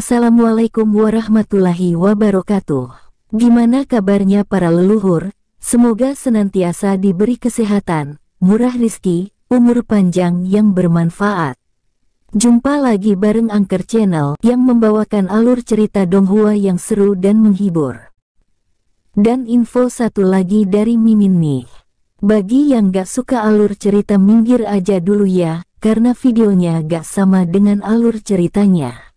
Assalamualaikum warahmatullahi wabarakatuh. Gimana kabarnya para leluhur? Semoga senantiasa diberi kesehatan, murah rizki, umur panjang yang bermanfaat. Jumpa lagi bareng Angker Channel yang membawakan alur cerita Donghua yang seru dan menghibur. Dan info satu lagi dari Mimin nih. Bagi yang gak suka alur cerita minggir aja dulu ya, karena videonya gak sama dengan alur ceritanya.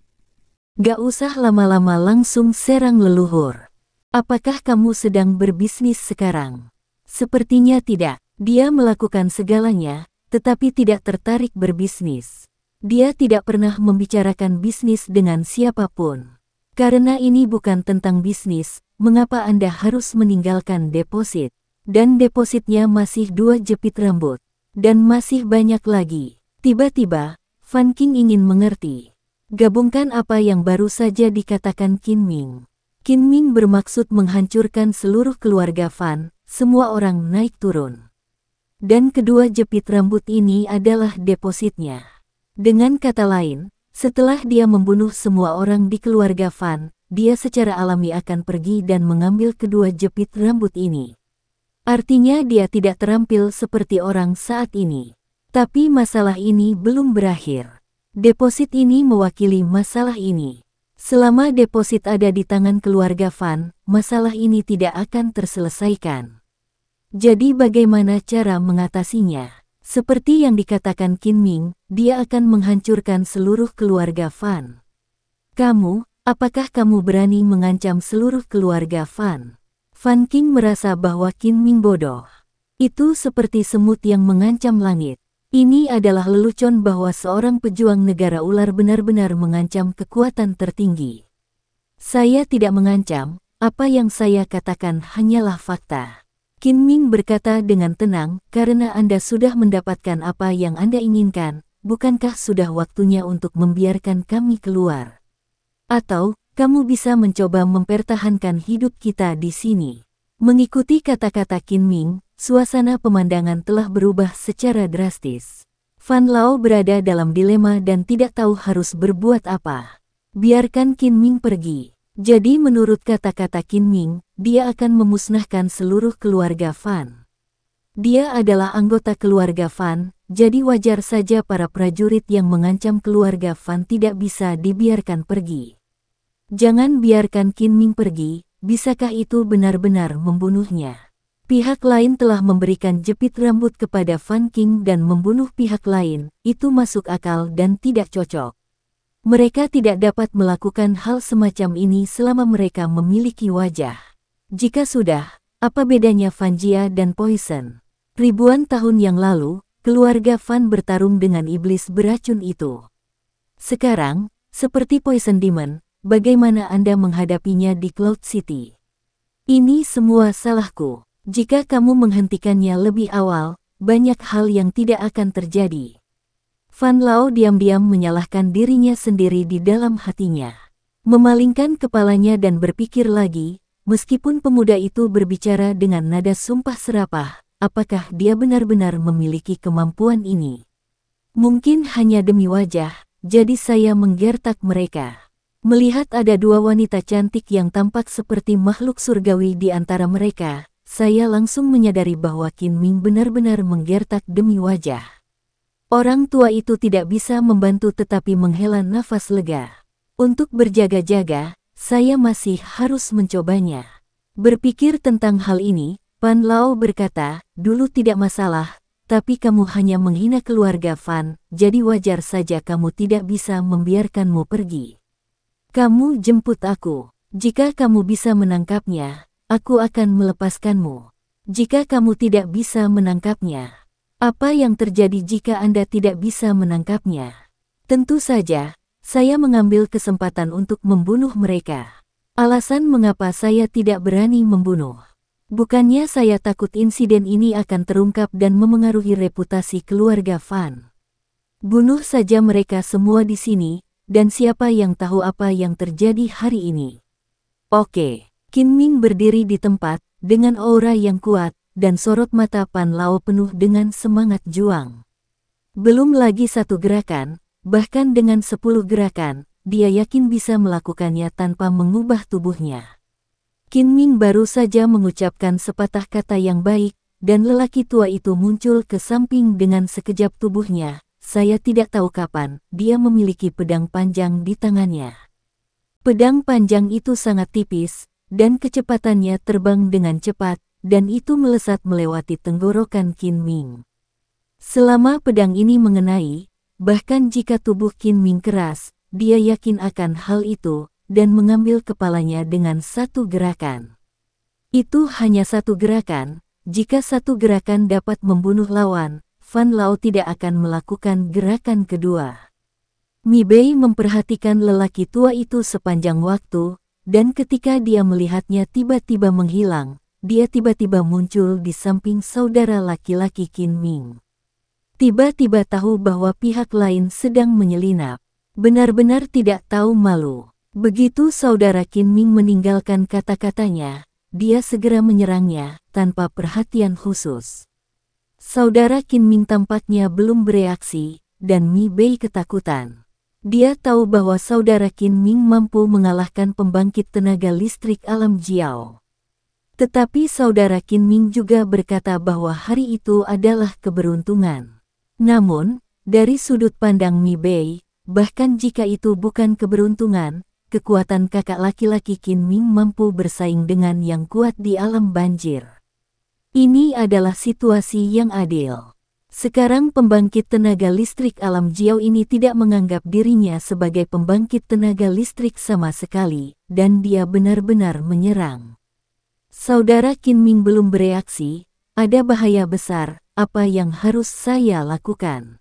Gak usah lama-lama langsung serang leluhur. Apakah kamu sedang berbisnis sekarang? Sepertinya tidak. Dia melakukan segalanya, tetapi tidak tertarik berbisnis. Dia tidak pernah membicarakan bisnis dengan siapapun. Karena ini bukan tentang bisnis, mengapa Anda harus meninggalkan deposit? Dan depositnya masih dua jepit rambut. Dan masih banyak lagi. Tiba-tiba, Van King ingin mengerti. Gabungkan apa yang baru saja dikatakan Qin Ming. Qin Ming bermaksud menghancurkan seluruh keluarga Fan, semua orang naik turun. Dan kedua jepit rambut ini adalah depositnya. Dengan kata lain, setelah dia membunuh semua orang di keluarga Fan, dia secara alami akan pergi dan mengambil kedua jepit rambut ini. Artinya dia tidak terampil seperti orang saat ini. Tapi masalah ini belum berakhir. Deposit ini mewakili masalah ini. Selama deposit ada di tangan keluarga Fan, masalah ini tidak akan terselesaikan. Jadi bagaimana cara mengatasinya? Seperti yang dikatakan Qin Ming, dia akan menghancurkan seluruh keluarga Fan. Kamu, apakah kamu berani mengancam seluruh keluarga Fan? Fan King merasa bahwa Qin Ming bodoh. Itu seperti semut yang mengancam langit. Ini adalah lelucon bahwa seorang pejuang negara ular benar-benar mengancam kekuatan tertinggi. Saya tidak mengancam, apa yang saya katakan hanyalah fakta. Qin Ming berkata dengan tenang, karena Anda sudah mendapatkan apa yang Anda inginkan, bukankah sudah waktunya untuk membiarkan kami keluar? Atau, kamu bisa mencoba mempertahankan hidup kita di sini. Mengikuti kata-kata Qin Ming, suasana pemandangan telah berubah secara drastis. Fan Lao berada dalam dilema dan tidak tahu harus berbuat apa. Biarkan Qin Ming pergi. Jadi menurut kata-kata Qin Ming, dia akan memusnahkan seluruh keluarga Fan. Dia adalah anggota keluarga Fan, jadi wajar saja para prajurit yang mengancam keluarga Fan tidak bisa dibiarkan pergi. Jangan biarkan Qin Ming pergi, bisakah itu benar-benar membunuhnya? Pihak lain telah memberikan jepit rambut kepada Van King dan membunuh pihak lain, itu masuk akal dan tidak cocok. Mereka tidak dapat melakukan hal semacam ini selama mereka memiliki wajah. Jika sudah, apa bedanya Vanjia dan Poison? Ribuan tahun yang lalu, keluarga Fan bertarung dengan iblis beracun itu. Sekarang, seperti Poison Demon, bagaimana Anda menghadapinya di Cloud City? Ini semua salahku. Jika kamu menghentikannya lebih awal, banyak hal yang tidak akan terjadi. Fan Lao diam-diam menyalahkan dirinya sendiri di dalam hatinya. Memalingkan kepalanya dan berpikir lagi, meskipun pemuda itu berbicara dengan nada sumpah serapah, apakah dia benar-benar memiliki kemampuan ini? Mungkin hanya demi wajah, jadi saya menggertak mereka. Melihat ada dua wanita cantik yang tampak seperti makhluk surgawi di antara mereka, saya langsung menyadari bahwa Qin Ming benar-benar menggertak demi wajah. Orang tua itu tidak bisa membantu tetapi menghela nafas lega. Untuk berjaga-jaga, saya masih harus mencobanya. Berpikir tentang hal ini, Pan Lao berkata, dulu tidak masalah, tapi kamu hanya menghina keluarga Fan, jadi wajar saja kamu tidak bisa membiarkanmu pergi. Kamu jemput aku. Jika kamu bisa menangkapnya, aku akan melepaskanmu. Jika kamu tidak bisa menangkapnya, apa yang terjadi jika Anda tidak bisa menangkapnya? Tentu saja, saya mengambil kesempatan untuk membunuh mereka. Alasan mengapa saya tidak berani membunuh. Bukannya saya takut insiden ini akan terungkap dan memengaruhi reputasi keluarga Fan. Bunuh saja mereka semua di sini, dan siapa yang tahu apa yang terjadi hari ini. Oke. Qin Ming berdiri di tempat, dengan aura yang kuat, dan sorot mata Pan Lao penuh dengan semangat juang. Belum lagi satu gerakan, bahkan dengan sepuluh gerakan, dia yakin bisa melakukannya tanpa mengubah tubuhnya. Qin Ming baru saja mengucapkan sepatah kata yang baik, dan lelaki tua itu muncul ke samping dengan sekejap tubuhnya. Saya tidak tahu kapan dia memiliki pedang panjang di tangannya. Pedang panjang itu sangat tipis, dan kecepatannya terbang dengan cepat, dan itu melesat melewati tenggorokan Qin Ming. Selama pedang ini mengenai, bahkan jika tubuh Qin Ming keras, dia yakin akan hal itu, dan mengambil kepalanya dengan satu gerakan. Itu hanya satu gerakan, jika satu gerakan dapat membunuh lawan, Fan Lao tidak akan melakukan gerakan kedua. Mi Bei memperhatikan lelaki tua itu sepanjang waktu, dan ketika dia melihatnya tiba-tiba menghilang, dia tiba-tiba muncul di samping saudara laki-laki Qin Ming. Tiba-tiba tahu bahwa pihak lain sedang menyelinap. Benar-benar tidak tahu malu. Begitu saudara Qin Ming meninggalkan kata-katanya, dia segera menyerangnya tanpa perhatian khusus. Saudara Qin Ming tampaknya belum bereaksi, dan Mi Bei ketakutan. Dia tahu bahwa saudara Qin Ming mampu mengalahkan pembangkit tenaga listrik alam Jiao. Tetapi saudara Qin Ming juga berkata bahwa hari itu adalah keberuntungan. Namun, dari sudut pandang Mi Bei, bahkan jika itu bukan keberuntungan, kekuatan kakak laki-laki Qin Ming mampu bersaing dengan yang kuat di alam banjir. Ini adalah situasi yang adil. Sekarang pembangkit tenaga listrik alam Jiao ini tidak menganggap dirinya sebagai pembangkit tenaga listrik sama sekali, dan dia benar-benar menyerang. Saudara Qin Ming belum bereaksi, ada bahaya besar, apa yang harus saya lakukan?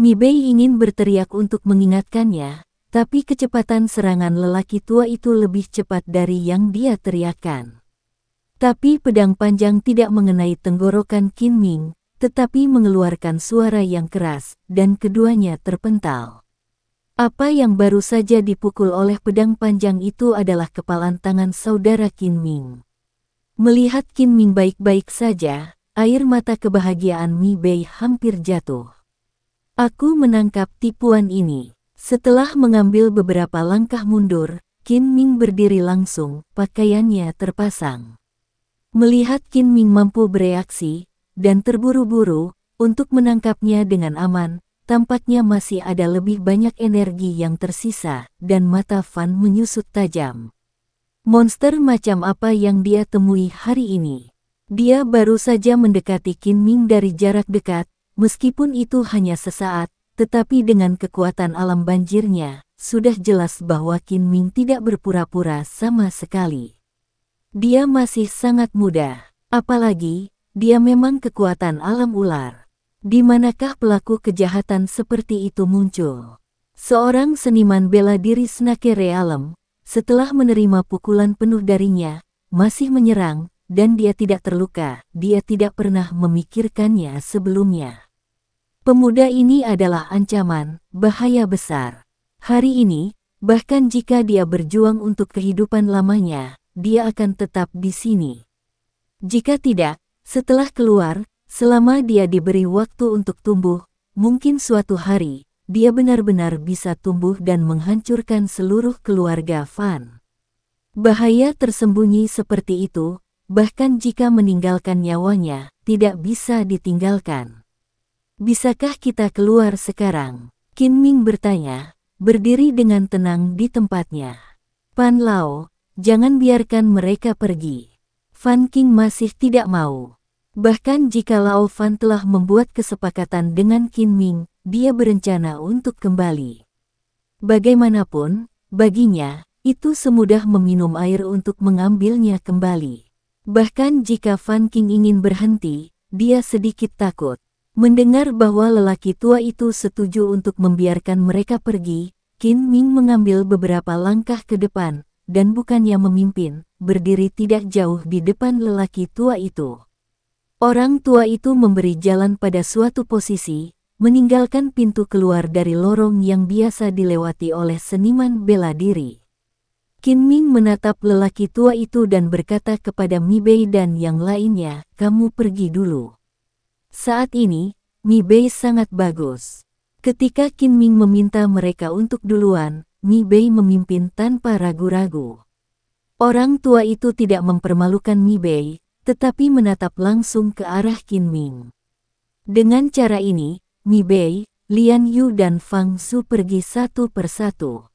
Mi Bei ingin berteriak untuk mengingatkannya, tapi kecepatan serangan lelaki tua itu lebih cepat dari yang dia teriakkan. Tapi pedang panjang tidak mengenai tenggorokan Qin Ming, tetapi mengeluarkan suara yang keras, dan keduanya terpental. Apa yang baru saja dipukul oleh pedang panjang itu adalah kepalan tangan saudara Qin Ming. Melihat Qin Ming baik-baik saja, air mata kebahagiaan Mi Bei hampir jatuh. Aku menangkap tipuan ini. Setelah mengambil beberapa langkah mundur, Qin Ming berdiri langsung, pakaiannya terpasang. Melihat Qin Ming mampu bereaksi, dan terburu-buru, untuk menangkapnya dengan aman, tampaknya masih ada lebih banyak energi yang tersisa, dan mata Van menyusut tajam. Monster macam apa yang dia temui hari ini? Dia baru saja mendekati Qin Ming dari jarak dekat, meskipun itu hanya sesaat, tetapi dengan kekuatan alam banjirnya, sudah jelas bahwa Qin Ming tidak berpura-pura sama sekali. Dia masih sangat muda, apalagi dia memang kekuatan alam ular. Di manakah pelaku kejahatan seperti itu muncul? Seorang seniman bela diri snake Realem, setelah menerima pukulan penuh darinya, masih menyerang, dan dia tidak terluka, dia tidak pernah memikirkannya sebelumnya. Pemuda ini adalah ancaman, bahaya besar. Hari ini, bahkan jika dia berjuang untuk kehidupan lamanya, dia akan tetap di sini. Jika tidak, setelah keluar, selama dia diberi waktu untuk tumbuh, mungkin suatu hari, dia benar-benar bisa tumbuh dan menghancurkan seluruh keluarga Van. Bahaya tersembunyi seperti itu, bahkan jika meninggalkan nyawanya, tidak bisa ditinggalkan. Bisakah kita keluar sekarang? Qin Ming bertanya, berdiri dengan tenang di tempatnya. Pan Lao, jangan biarkan mereka pergi. Fan King masih tidak mau. Bahkan jika Lao Fan telah membuat kesepakatan dengan Qin Ming, dia berencana untuk kembali. Bagaimanapun, baginya, itu semudah meminum air untuk mengambilnya kembali. Bahkan jika Fan King ingin berhenti, dia sedikit takut. Mendengar bahwa lelaki tua itu setuju untuk membiarkan mereka pergi, Qin Ming mengambil beberapa langkah ke depan, dan bukannya memimpin, berdiri tidak jauh di depan lelaki tua itu. Orang tua itu memberi jalan pada suatu posisi, meninggalkan pintu keluar dari lorong yang biasa dilewati oleh seniman bela diri. Qin Ming menatap lelaki tua itu dan berkata kepada Mi Bei dan yang lainnya, kamu pergi dulu. Saat ini, Mi Bei sangat bagus. Ketika Qin Ming meminta mereka untuk duluan, Mi Bei memimpin tanpa ragu-ragu. Orang tua itu tidak mempermalukan Mi Bei, tetapi menatap langsung ke arah Qin Ming. Dengan cara ini, Mi Bei, Lian Yu dan Fang Su pergi satu persatu.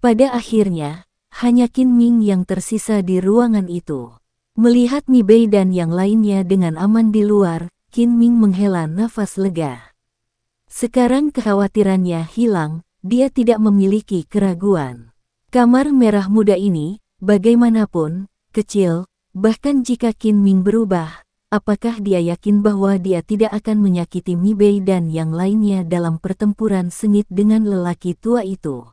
Pada akhirnya, hanya Qin Ming yang tersisa di ruangan itu. Melihat Mi Bei dan yang lainnya dengan aman di luar, Qin Ming menghela nafas lega. Sekarang kekhawatirannya hilang, dia tidak memiliki keraguan. Kamar merah muda ini, bagaimanapun, kecil, Bahkan jika Qin Ming berubah, apakah dia yakin bahwa dia tidak akan menyakiti Mi Bei dan yang lainnya dalam pertempuran sengit dengan lelaki tua itu?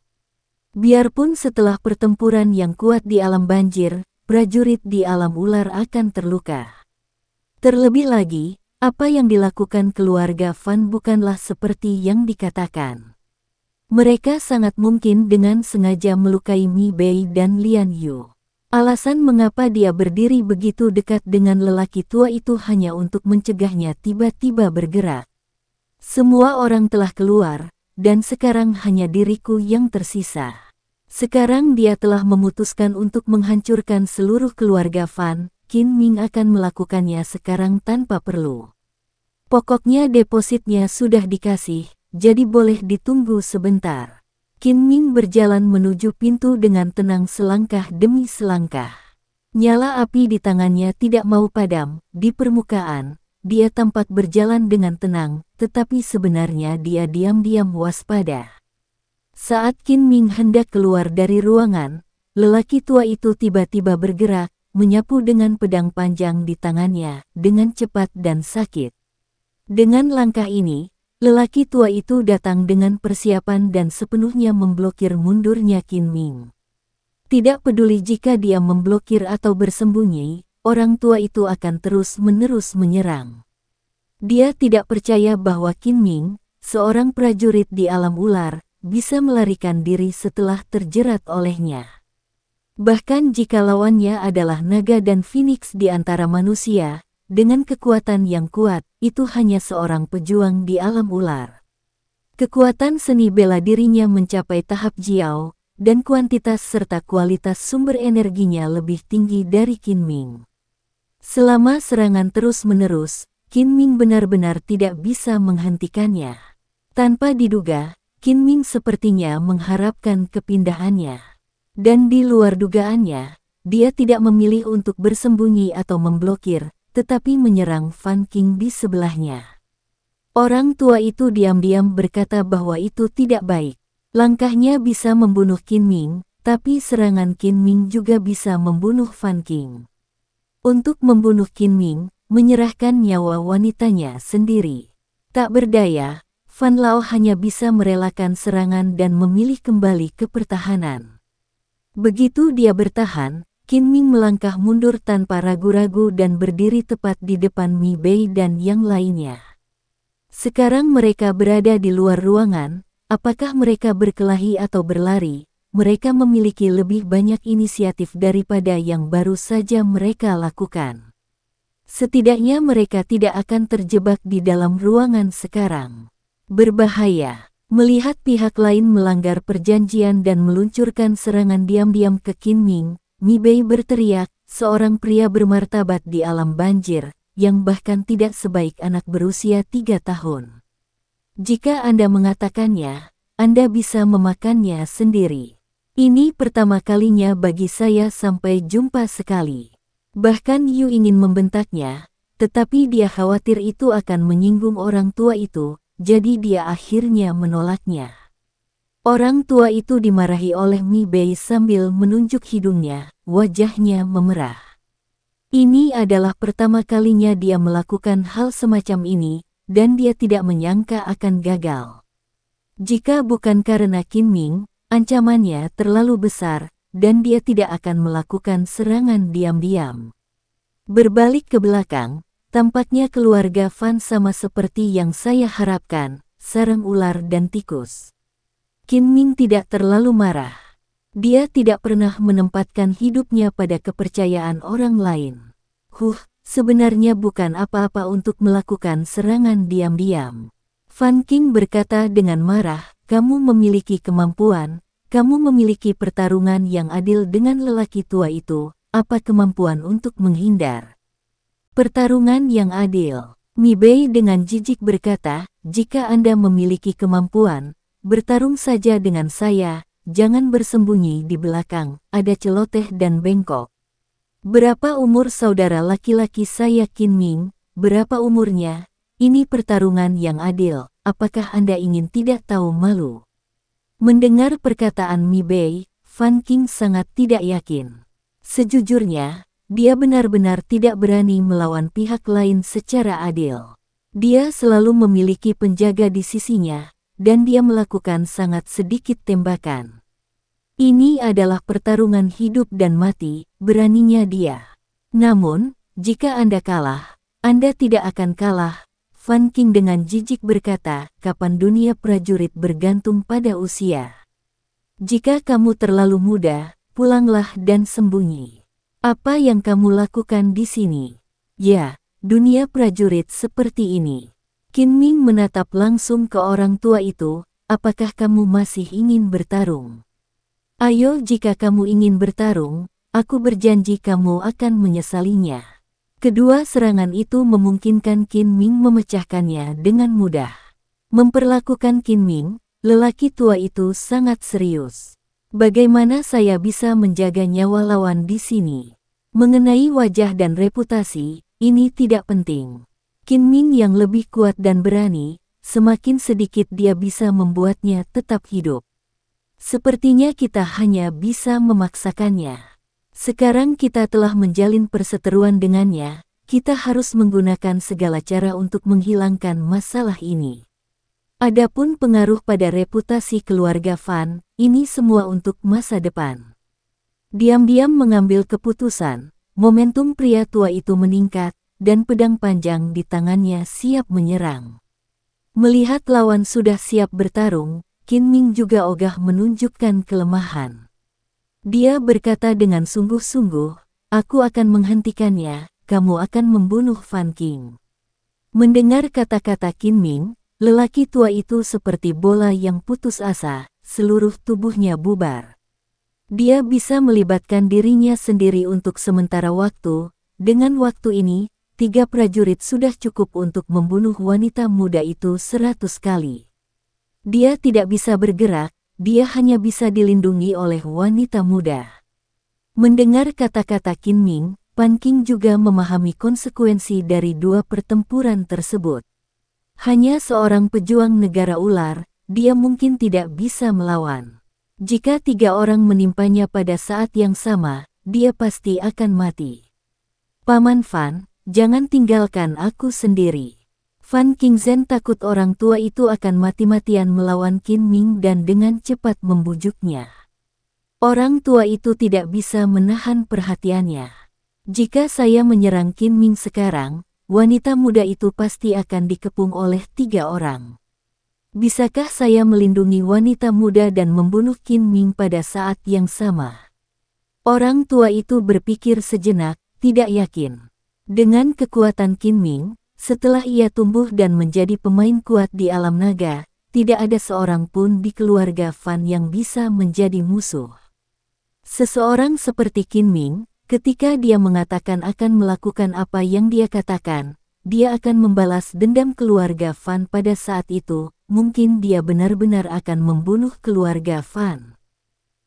Biarpun setelah pertempuran yang kuat di alam banjir, prajurit di alam ular akan terluka. Terlebih lagi, apa yang dilakukan keluarga Fan bukanlah seperti yang dikatakan. Mereka sangat mungkin dengan sengaja melukai Mi Bei dan Lian Yu. Alasan mengapa dia berdiri begitu dekat dengan lelaki tua itu hanya untuk mencegahnya tiba-tiba bergerak. Semua orang telah keluar, dan sekarang hanya diriku yang tersisa. Sekarang dia telah memutuskan untuk menghancurkan seluruh keluarga Fan, Qin Ming akan melakukannya sekarang tanpa perlu. Pokoknya depositnya sudah dikasih, jadi boleh ditunggu sebentar. Qin Ming berjalan menuju pintu dengan tenang selangkah demi selangkah. Nyala api di tangannya tidak mau padam, di permukaan, dia tampak berjalan dengan tenang, tetapi sebenarnya dia diam-diam waspada. Saat Qin Ming hendak keluar dari ruangan, lelaki tua itu tiba-tiba bergerak, menyapu dengan pedang panjang di tangannya, dengan cepat dan sakit. Dengan langkah ini, Lelaki tua itu datang dengan persiapan dan sepenuhnya memblokir mundurnya Qin Ming. Tidak peduli jika dia memblokir atau bersembunyi, orang tua itu akan terus-menerus menyerang. Dia tidak percaya bahwa Qin Ming, seorang prajurit di alam ular, bisa melarikan diri setelah terjerat olehnya. Bahkan jika lawannya adalah naga dan phoenix di antara manusia, dengan kekuatan yang kuat, itu hanya seorang pejuang di alam ular. Kekuatan seni bela dirinya mencapai tahap Jiao, dan kuantitas serta kualitas sumber energinya lebih tinggi dari Qin Ming. Selama serangan terus-menerus, Qin Ming benar-benar tidak bisa menghentikannya. Tanpa diduga, Qin Ming sepertinya mengharapkan kepindahannya. Dan di luar dugaannya, dia tidak memilih untuk bersembunyi atau memblokir, tetapi menyerang Fan King di sebelahnya. Orang tua itu diam-diam berkata bahwa itu tidak baik. Langkahnya bisa membunuh Qin Ming, tapi serangan Qin Ming juga bisa membunuh Fan King. Untuk membunuh Qin Ming, menyerahkan nyawa wanitanya sendiri. Tak berdaya, Fan Lao hanya bisa merelakan serangan dan memilih kembali ke pertahanan. Begitu dia bertahan, Qin Ming melangkah mundur tanpa ragu-ragu dan berdiri tepat di depan Mi Bei dan yang lainnya. Sekarang mereka berada di luar ruangan, apakah mereka berkelahi atau berlari, mereka memiliki lebih banyak inisiatif daripada yang baru saja mereka lakukan. Setidaknya mereka tidak akan terjebak di dalam ruangan sekarang. Berbahaya. Melihat pihak lain melanggar perjanjian dan meluncurkan serangan diam-diam ke Qin Ming, Mibei berteriak, seorang pria bermartabat di alam banjir, yang bahkan tidak sebaik anak berusia tiga tahun. Jika Anda mengatakannya, Anda bisa memakannya sendiri. Ini pertama kalinya bagi saya sampai jumpa sekali. Bahkan Yu ingin membentaknya, tetapi dia khawatir itu akan menyinggung orang tua itu, jadi dia akhirnya menolaknya. Orang tua itu dimarahi oleh Mi Bei sambil menunjuk hidungnya, wajahnya memerah. Ini adalah pertama kalinya dia melakukan hal semacam ini, dan dia tidak menyangka akan gagal. Jika bukan karena Qin Ming, ancamannya terlalu besar, dan dia tidak akan melakukan serangan diam-diam. Berbalik ke belakang, tampaknya keluarga Fan sama seperti yang saya harapkan, sarang ular dan tikus. Qin Ming tidak terlalu marah. Dia tidak pernah menempatkan hidupnya pada kepercayaan orang lain. Huh, sebenarnya bukan apa-apa untuk melakukan serangan diam-diam. Fan King berkata dengan marah, kamu memiliki kemampuan, kamu memiliki pertarungan yang adil dengan lelaki tua itu, apa kemampuan untuk menghindar. Pertarungan yang adil. Mi Bei dengan jijik berkata, jika Anda memiliki kemampuan, Bertarung saja dengan saya, jangan bersembunyi di belakang, ada celoteh dan bengkok. Berapa umur saudara laki-laki saya Kin Ming, berapa umurnya? Ini pertarungan yang adil, apakah Anda ingin tidak tahu malu? Mendengar perkataan Mi Bei, Fan King sangat tidak yakin. Sejujurnya, dia benar-benar tidak berani melawan pihak lain secara adil. Dia selalu memiliki penjaga di sisinya, dan dia melakukan sangat sedikit tembakan. Ini adalah pertarungan hidup dan mati, beraninya dia. Namun, jika Anda kalah, Anda tidak akan kalah. Van King dengan jijik berkata, kapan dunia prajurit bergantung pada usia. Jika kamu terlalu muda, pulanglah dan sembunyi. Apa yang kamu lakukan di sini? Ya, dunia prajurit seperti ini. Qin Ming menatap langsung ke orang tua itu, apakah kamu masih ingin bertarung? Ayo jika kamu ingin bertarung, aku berjanji kamu akan menyesalinya. Kedua serangan itu memungkinkan Qin Ming memecahkannya dengan mudah. Memperlakukan Qin Ming, lelaki tua itu sangat serius. Bagaimana saya bisa menjaga nyawa lawan di sini? Mengenai wajah dan reputasi, ini tidak penting. Semakin Ming yang lebih kuat dan berani, semakin sedikit dia bisa membuatnya tetap hidup. Sepertinya kita hanya bisa memaksakannya. Sekarang kita telah menjalin perseteruan dengannya, kita harus menggunakan segala cara untuk menghilangkan masalah ini. Adapun pengaruh pada reputasi keluarga Fan, ini semua untuk masa depan. Diam-diam mengambil keputusan, momentum pria tua itu meningkat, dan pedang panjang di tangannya siap menyerang. Melihat lawan sudah siap bertarung, Qin Ming juga ogah menunjukkan kelemahan. Dia berkata dengan sungguh-sungguh, aku akan menghentikannya, kamu akan membunuh Fan King. Mendengar kata-kata Qin Ming, lelaki tua itu seperti bola yang putus asa, seluruh tubuhnya bubar. Dia bisa melibatkan dirinya sendiri untuk sementara waktu, dengan waktu ini, tiga prajurit sudah cukup untuk membunuh wanita muda itu seratus kali. Dia tidak bisa bergerak, dia hanya bisa dilindungi oleh wanita muda. Mendengar kata-kata Qin Ming, Pan King juga memahami konsekuensi dari dua pertempuran tersebut. Hanya seorang pejuang negara ular, dia mungkin tidak bisa melawan. Jika tiga orang menimpanya pada saat yang sama, dia pasti akan mati. Paman Fan, Jangan tinggalkan aku sendiri. Fan Kingzen takut orang tua itu akan mati-matian melawan Qin Ming dan dengan cepat membujuknya. Orang tua itu tidak bisa menahan perhatiannya. Jika saya menyerang Qin Ming sekarang, wanita muda itu pasti akan dikepung oleh tiga orang. Bisakah saya melindungi wanita muda dan membunuh Qin Ming pada saat yang sama? Orang tua itu berpikir sejenak, tidak yakin. Dengan kekuatan Qin setelah ia tumbuh dan menjadi pemain kuat di alam naga, tidak ada seorang pun di keluarga Fan yang bisa menjadi musuh. Seseorang seperti Qin Ming, ketika dia mengatakan akan melakukan apa yang dia katakan, dia akan membalas dendam keluarga Fan pada saat itu, mungkin dia benar-benar akan membunuh keluarga Fan.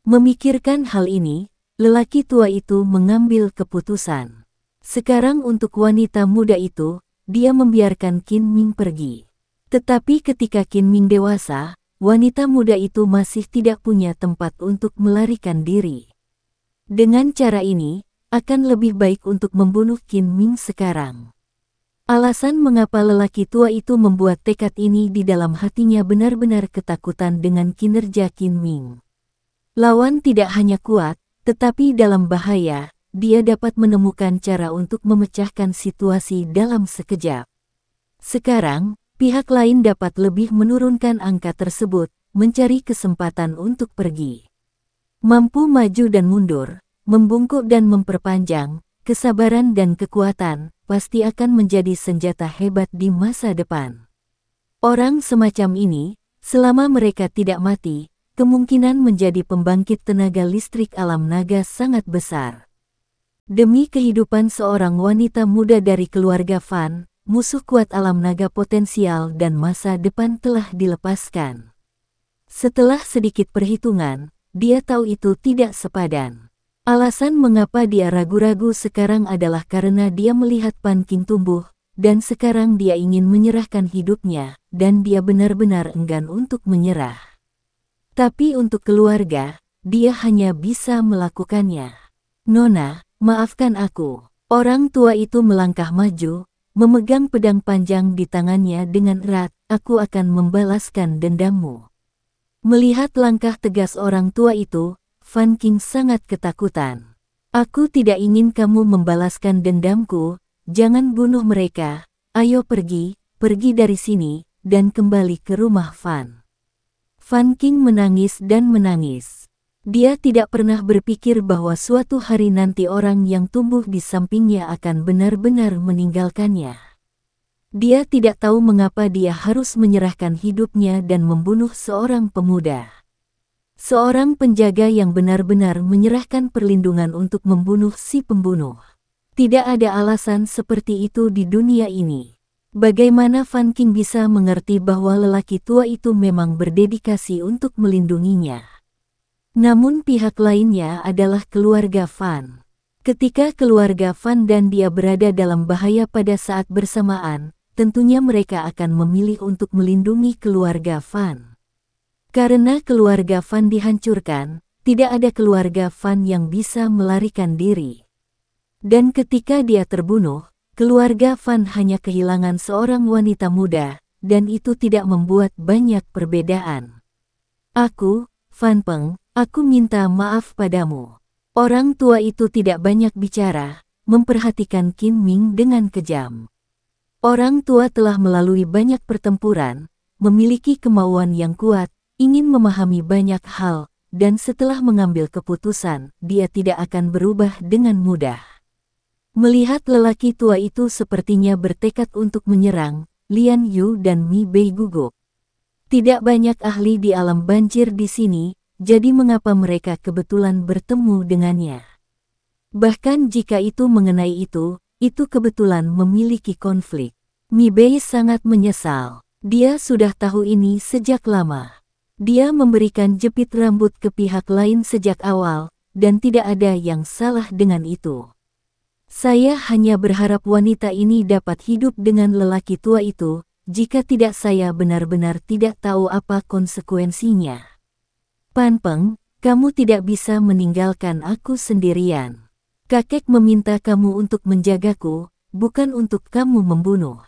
Memikirkan hal ini, lelaki tua itu mengambil keputusan. Sekarang untuk wanita muda itu, dia membiarkan Qin Ming pergi. Tetapi ketika Qin Ming dewasa, wanita muda itu masih tidak punya tempat untuk melarikan diri. Dengan cara ini, akan lebih baik untuk membunuh Qin Ming sekarang. Alasan mengapa lelaki tua itu membuat tekad ini di dalam hatinya benar-benar ketakutan dengan kinerja Qin Ming. Lawan tidak hanya kuat, tetapi dalam bahaya, dia dapat menemukan cara untuk memecahkan situasi dalam sekejap. Sekarang, pihak lain dapat lebih menurunkan angka tersebut, mencari kesempatan untuk pergi. Mampu maju dan mundur, membungkuk dan memperpanjang, kesabaran dan kekuatan pasti akan menjadi senjata hebat di masa depan. Orang semacam ini, selama mereka tidak mati, kemungkinan menjadi pembangkit tenaga listrik alam naga sangat besar. Demi kehidupan seorang wanita muda dari keluarga Van, musuh kuat alam naga potensial dan masa depan telah dilepaskan. Setelah sedikit perhitungan, dia tahu itu tidak sepadan. Alasan mengapa dia ragu-ragu sekarang adalah karena dia melihat Pan King tumbuh, dan sekarang dia ingin menyerahkan hidupnya, dan dia benar-benar enggan untuk menyerah. Tapi untuk keluarga, dia hanya bisa melakukannya. Nona, Maafkan aku. Orang tua itu melangkah maju, memegang pedang panjang di tangannya dengan erat, aku akan membalaskan dendammu. Melihat langkah tegas orang tua itu, Fan King sangat ketakutan. Aku tidak ingin kamu membalaskan dendamku, jangan bunuh mereka, ayo pergi, pergi dari sini, dan kembali ke rumah Fan. Fan King menangis dan menangis. Dia tidak pernah berpikir bahwa suatu hari nanti orang yang tumbuh di sampingnya akan benar-benar meninggalkannya. Dia tidak tahu mengapa dia harus menyerahkan hidupnya dan membunuh seorang pemuda. Seorang penjaga yang benar-benar menyerahkan perlindungan untuk membunuh si pembunuh. Tidak ada alasan seperti itu di dunia ini. Bagaimana Fan King bisa mengerti bahwa lelaki tua itu memang berdedikasi untuk melindunginya? Namun pihak lainnya adalah keluarga Van. Ketika keluarga Van dan dia berada dalam bahaya pada saat bersamaan, tentunya mereka akan memilih untuk melindungi keluarga Van. Karena keluarga Van dihancurkan, tidak ada keluarga Van yang bisa melarikan diri. Dan ketika dia terbunuh, keluarga Van hanya kehilangan seorang wanita muda, dan itu tidak membuat banyak perbedaan. Aku, Van Peng, Aku minta maaf padamu. Orang tua itu tidak banyak bicara, memperhatikan Kim Ming dengan kejam. Orang tua telah melalui banyak pertempuran, memiliki kemauan yang kuat, ingin memahami banyak hal, dan setelah mengambil keputusan, dia tidak akan berubah dengan mudah. Melihat lelaki tua itu sepertinya bertekad untuk menyerang, Lian Yu dan Mi Bei gugup. Tidak banyak ahli di alam banjir di sini, jadi mengapa mereka kebetulan bertemu dengannya? Bahkan jika itu mengenai itu, itu kebetulan memiliki konflik. Mi Bei sangat menyesal. Dia sudah tahu ini sejak lama. Dia memberikan jepit rambut ke pihak lain sejak awal, dan tidak ada yang salah dengan itu. Saya hanya berharap wanita ini dapat hidup dengan lelaki tua itu, jika tidak saya benar-benar tidak tahu apa konsekuensinya. Panpeng, kamu tidak bisa meninggalkan aku sendirian. Kakek meminta kamu untuk menjagaku, bukan untuk kamu membunuh.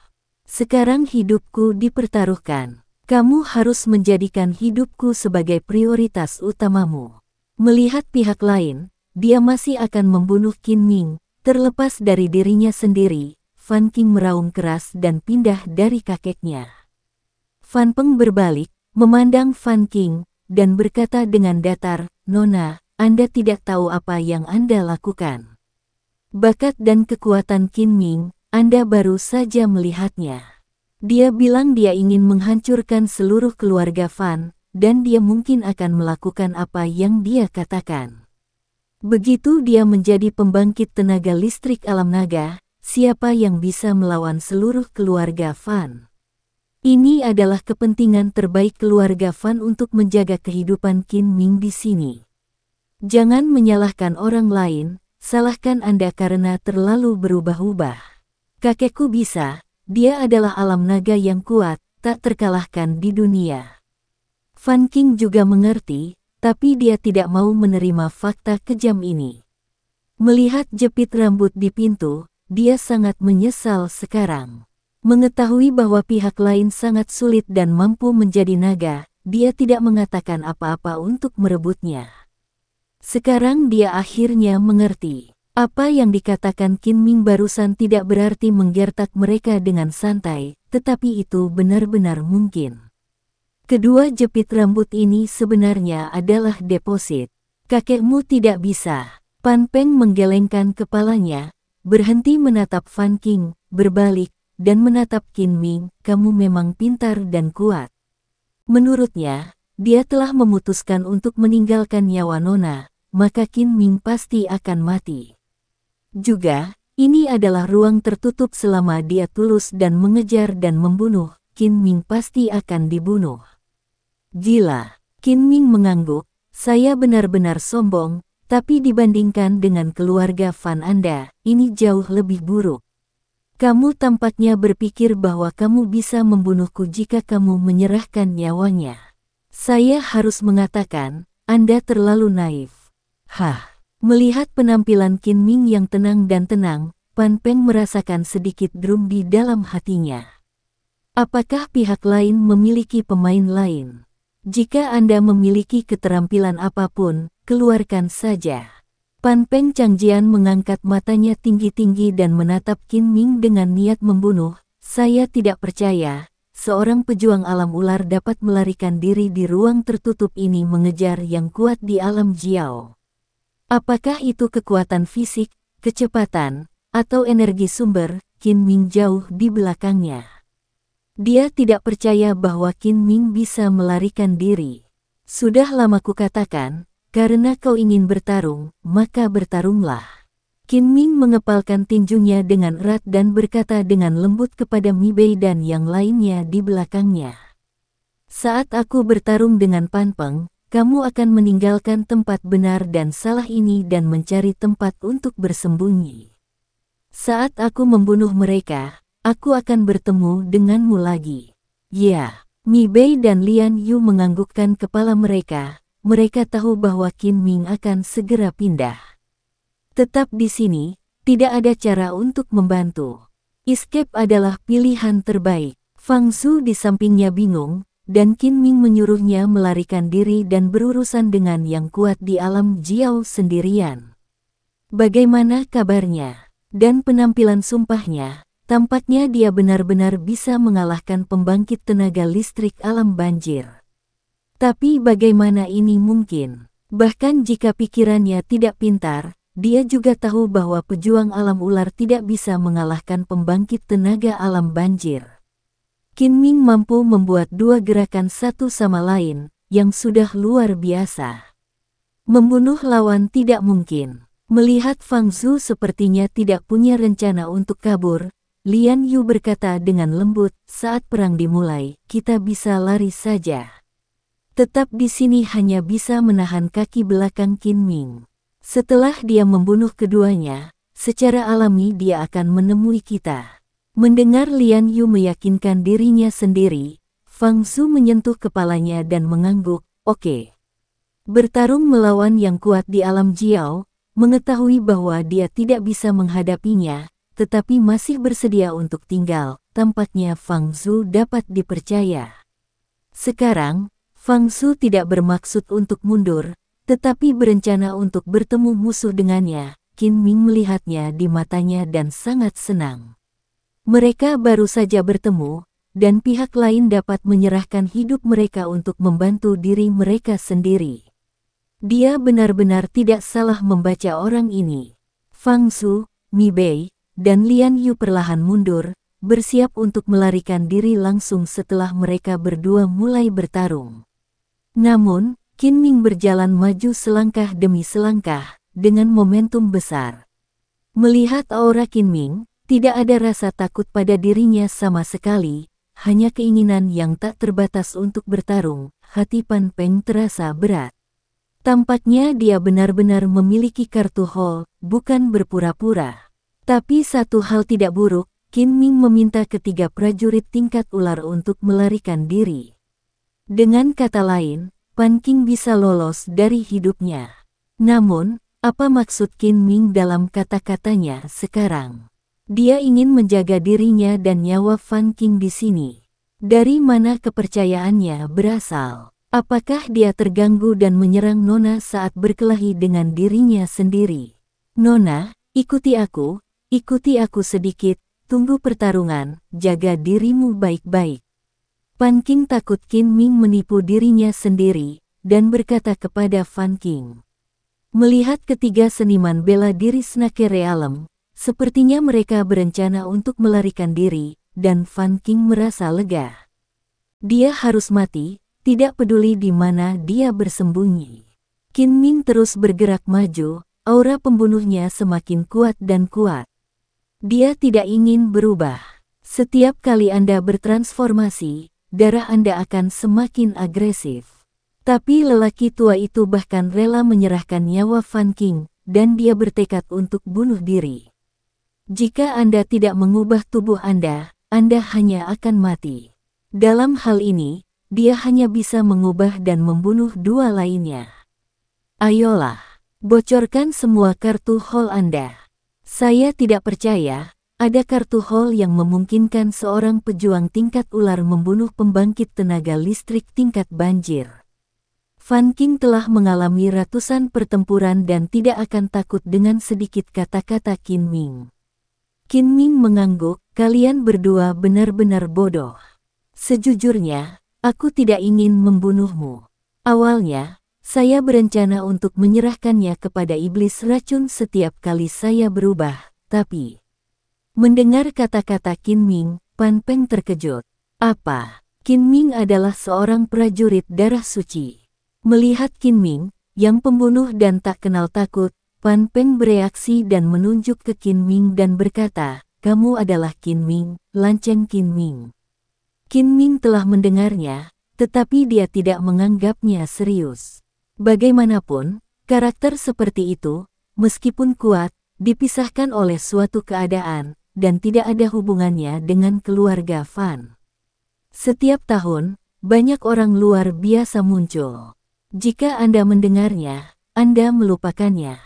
Sekarang hidupku dipertaruhkan. Kamu harus menjadikan hidupku sebagai prioritas utamamu. Melihat pihak lain, dia masih akan membunuh Qin Ming, terlepas dari dirinya sendiri. Fan King meraung keras dan pindah dari kakeknya. Fan Peng berbalik, memandang Fan King, dan berkata dengan datar, Nona, Anda tidak tahu apa yang Anda lakukan. Bakat dan kekuatan Qin Ming, Anda baru saja melihatnya. Dia bilang dia ingin menghancurkan seluruh keluarga Fan, dan dia mungkin akan melakukan apa yang dia katakan. Begitu dia menjadi pembangkit tenaga listrik alam naga, siapa yang bisa melawan seluruh keluarga Fan? Ini adalah kepentingan terbaik keluarga Fan untuk menjaga kehidupan Qin Ming di sini. Jangan menyalahkan orang lain, salahkan Anda karena terlalu berubah-ubah. Kakekku bisa, dia adalah alam naga yang kuat, tak terkalahkan di dunia. Fan King juga mengerti, tapi dia tidak mau menerima fakta kejam ini. Melihat jepit rambut di pintu, dia sangat menyesal sekarang. Mengetahui bahwa pihak lain sangat sulit dan mampu menjadi naga, dia tidak mengatakan apa-apa untuk merebutnya. Sekarang dia akhirnya mengerti. Apa yang dikatakan Kim Ming barusan tidak berarti menggertak mereka dengan santai, tetapi itu benar-benar mungkin. Kedua jepit rambut ini sebenarnya adalah deposit. Kakekmu tidak bisa. Pan Peng menggelengkan kepalanya, berhenti menatap Fan King, berbalik, dan menatap Qin Ming, kamu memang pintar dan kuat. Menurutnya, dia telah memutuskan untuk meninggalkan nyawa Nona, maka Qin Ming pasti akan mati. Juga, ini adalah ruang tertutup selama dia tulus dan mengejar dan membunuh, Qin Ming pasti akan dibunuh. Gila, Qin Ming mengangguk, saya benar-benar sombong, tapi dibandingkan dengan keluarga Fan Anda, ini jauh lebih buruk. Kamu tampaknya berpikir bahwa kamu bisa membunuhku jika kamu menyerahkan nyawanya. Saya harus mengatakan, Anda terlalu naif. Hah, melihat penampilan Qin Ming yang tenang dan tenang, Pan Peng merasakan sedikit drum di dalam hatinya. Apakah pihak lain memiliki pemain lain? Jika Anda memiliki keterampilan apapun, keluarkan saja. Pan Peng Changjian mengangkat matanya tinggi-tinggi dan menatap Qin Ming dengan niat membunuh. Saya tidak percaya, seorang pejuang alam ular dapat melarikan diri di ruang tertutup ini mengejar yang kuat di alam Jiao. Apakah itu kekuatan fisik, kecepatan, atau energi sumber, Qin Ming jauh di belakangnya. Dia tidak percaya bahwa Qin Ming bisa melarikan diri. Sudah lama kukatakan, karena kau ingin bertarung, maka bertarunglah. Qin Ming mengepalkan tinjunya dengan erat dan berkata dengan lembut kepada Mi Bei dan yang lainnya di belakangnya. Saat aku bertarung dengan Pan Peng, kamu akan meninggalkan tempat benar dan salah ini dan mencari tempat untuk bersembunyi. Saat aku membunuh mereka, aku akan bertemu denganmu lagi. Ya, Mi Bei dan Lian Yu menganggukkan kepala mereka, mereka tahu bahwa Qin Ming akan segera pindah. Tetap di sini, tidak ada cara untuk membantu. Escape adalah pilihan terbaik. Fang Su di sampingnya bingung, dan Qin Ming menyuruhnya melarikan diri dan berurusan dengan yang kuat di alam Jiao sendirian. Bagaimana kabarnya? Dan penampilan sumpahnya, tampaknya dia benar-benar bisa mengalahkan pembangkit tenaga listrik alam banjir. Tapi bagaimana ini mungkin? Bahkan jika pikirannya tidak pintar, dia juga tahu bahwa pejuang alam ular tidak bisa mengalahkan pembangkit tenaga alam banjir. Qin Ming mampu membuat dua gerakan satu sama lain, yang sudah luar biasa. Membunuh lawan tidak mungkin. Melihat Fang Zhu sepertinya tidak punya rencana untuk kabur, Lian Yu berkata dengan lembut, saat perang dimulai, kita bisa lari saja. Tetap di sini hanya bisa menahan kaki belakang Qin Ming. Setelah dia membunuh keduanya, secara alami dia akan menemui kita. Mendengar Lian Yu meyakinkan dirinya sendiri, Fang Su menyentuh kepalanya dan mengangguk, oke. Okay. Bertarung melawan yang kuat di alam Jiao, mengetahui bahwa dia tidak bisa menghadapinya, tetapi masih bersedia untuk tinggal, tampaknya Fang Su dapat dipercaya. Sekarang, Fang Su tidak bermaksud untuk mundur, tetapi berencana untuk bertemu musuh dengannya. Qin Ming melihatnya di matanya dan sangat senang. Mereka baru saja bertemu, dan pihak lain dapat menyerahkan hidup mereka untuk membantu diri mereka sendiri. Dia benar-benar tidak salah membaca orang ini. Fang Su, Mi Bei, dan Lian Yu perlahan mundur, bersiap untuk melarikan diri langsung setelah mereka berdua mulai bertarung. Namun, Qin Ming berjalan maju selangkah demi selangkah, dengan momentum besar. Melihat aura Qin Ming tidak ada rasa takut pada dirinya sama sekali, hanya keinginan yang tak terbatas untuk bertarung, hati Pan Peng terasa berat. Tampaknya dia benar-benar memiliki kartu hall, bukan berpura-pura. Tapi satu hal tidak buruk, Qin Ming meminta ketiga prajurit tingkat ular untuk melarikan diri. Dengan kata lain, Pan King bisa lolos dari hidupnya. Namun, apa maksud Qin Ming dalam kata-katanya sekarang? Dia ingin menjaga dirinya dan nyawa Fan King di sini. Dari mana kepercayaannya berasal? Apakah dia terganggu dan menyerang Nona saat berkelahi dengan dirinya sendiri? Nona, ikuti aku, ikuti aku sedikit, tunggu pertarungan, jaga dirimu baik-baik. Pan King takut Qin Ming menipu dirinya sendiri, dan berkata kepada Fan King. Melihat ketiga seniman bela diri Snake Realem, sepertinya mereka berencana untuk melarikan diri, dan Fan King merasa lega. Dia harus mati, tidak peduli di mana dia bersembunyi. Qin Ming terus bergerak maju, aura pembunuhnya semakin kuat dan kuat. Dia tidak ingin berubah. Setiap kali Anda bertransformasi, darah Anda akan semakin agresif. Tapi lelaki tua itu bahkan rela menyerahkan nyawa Fan King, dan dia bertekad untuk bunuh diri. Jika Anda tidak mengubah tubuh Anda, Anda hanya akan mati. Dalam hal ini, dia hanya bisa mengubah dan membunuh dua lainnya. Ayolah, bocorkan semua kartu hall Anda. Saya tidak percaya, ada kartu hall yang memungkinkan seorang pejuang tingkat ular membunuh pembangkit tenaga listrik tingkat banjir. Van King telah mengalami ratusan pertempuran dan tidak akan takut dengan sedikit kata-kata Qin Ming. Qin Ming mengangguk, kalian berdua benar-benar bodoh. Sejujurnya, aku tidak ingin membunuhmu. Awalnya, saya berencana untuk menyerahkannya kepada iblis racun setiap kali saya berubah, tapi... Mendengar kata-kata Qin Ming, Pan Peng terkejut. Apa? Qin Ming adalah seorang prajurit darah suci. Melihat Qin Ming, yang pembunuh dan tak kenal takut, Pan Peng bereaksi dan menunjuk ke Qin Ming dan berkata, kamu adalah Qin Ming, lanceng Qin Ming. Qin Ming telah mendengarnya, tetapi dia tidak menganggapnya serius. Bagaimanapun, karakter seperti itu, meskipun kuat, dipisahkan oleh suatu keadaan, dan tidak ada hubungannya dengan keluarga Fan. Setiap tahun, banyak orang luar biasa muncul. Jika Anda mendengarnya, Anda melupakannya.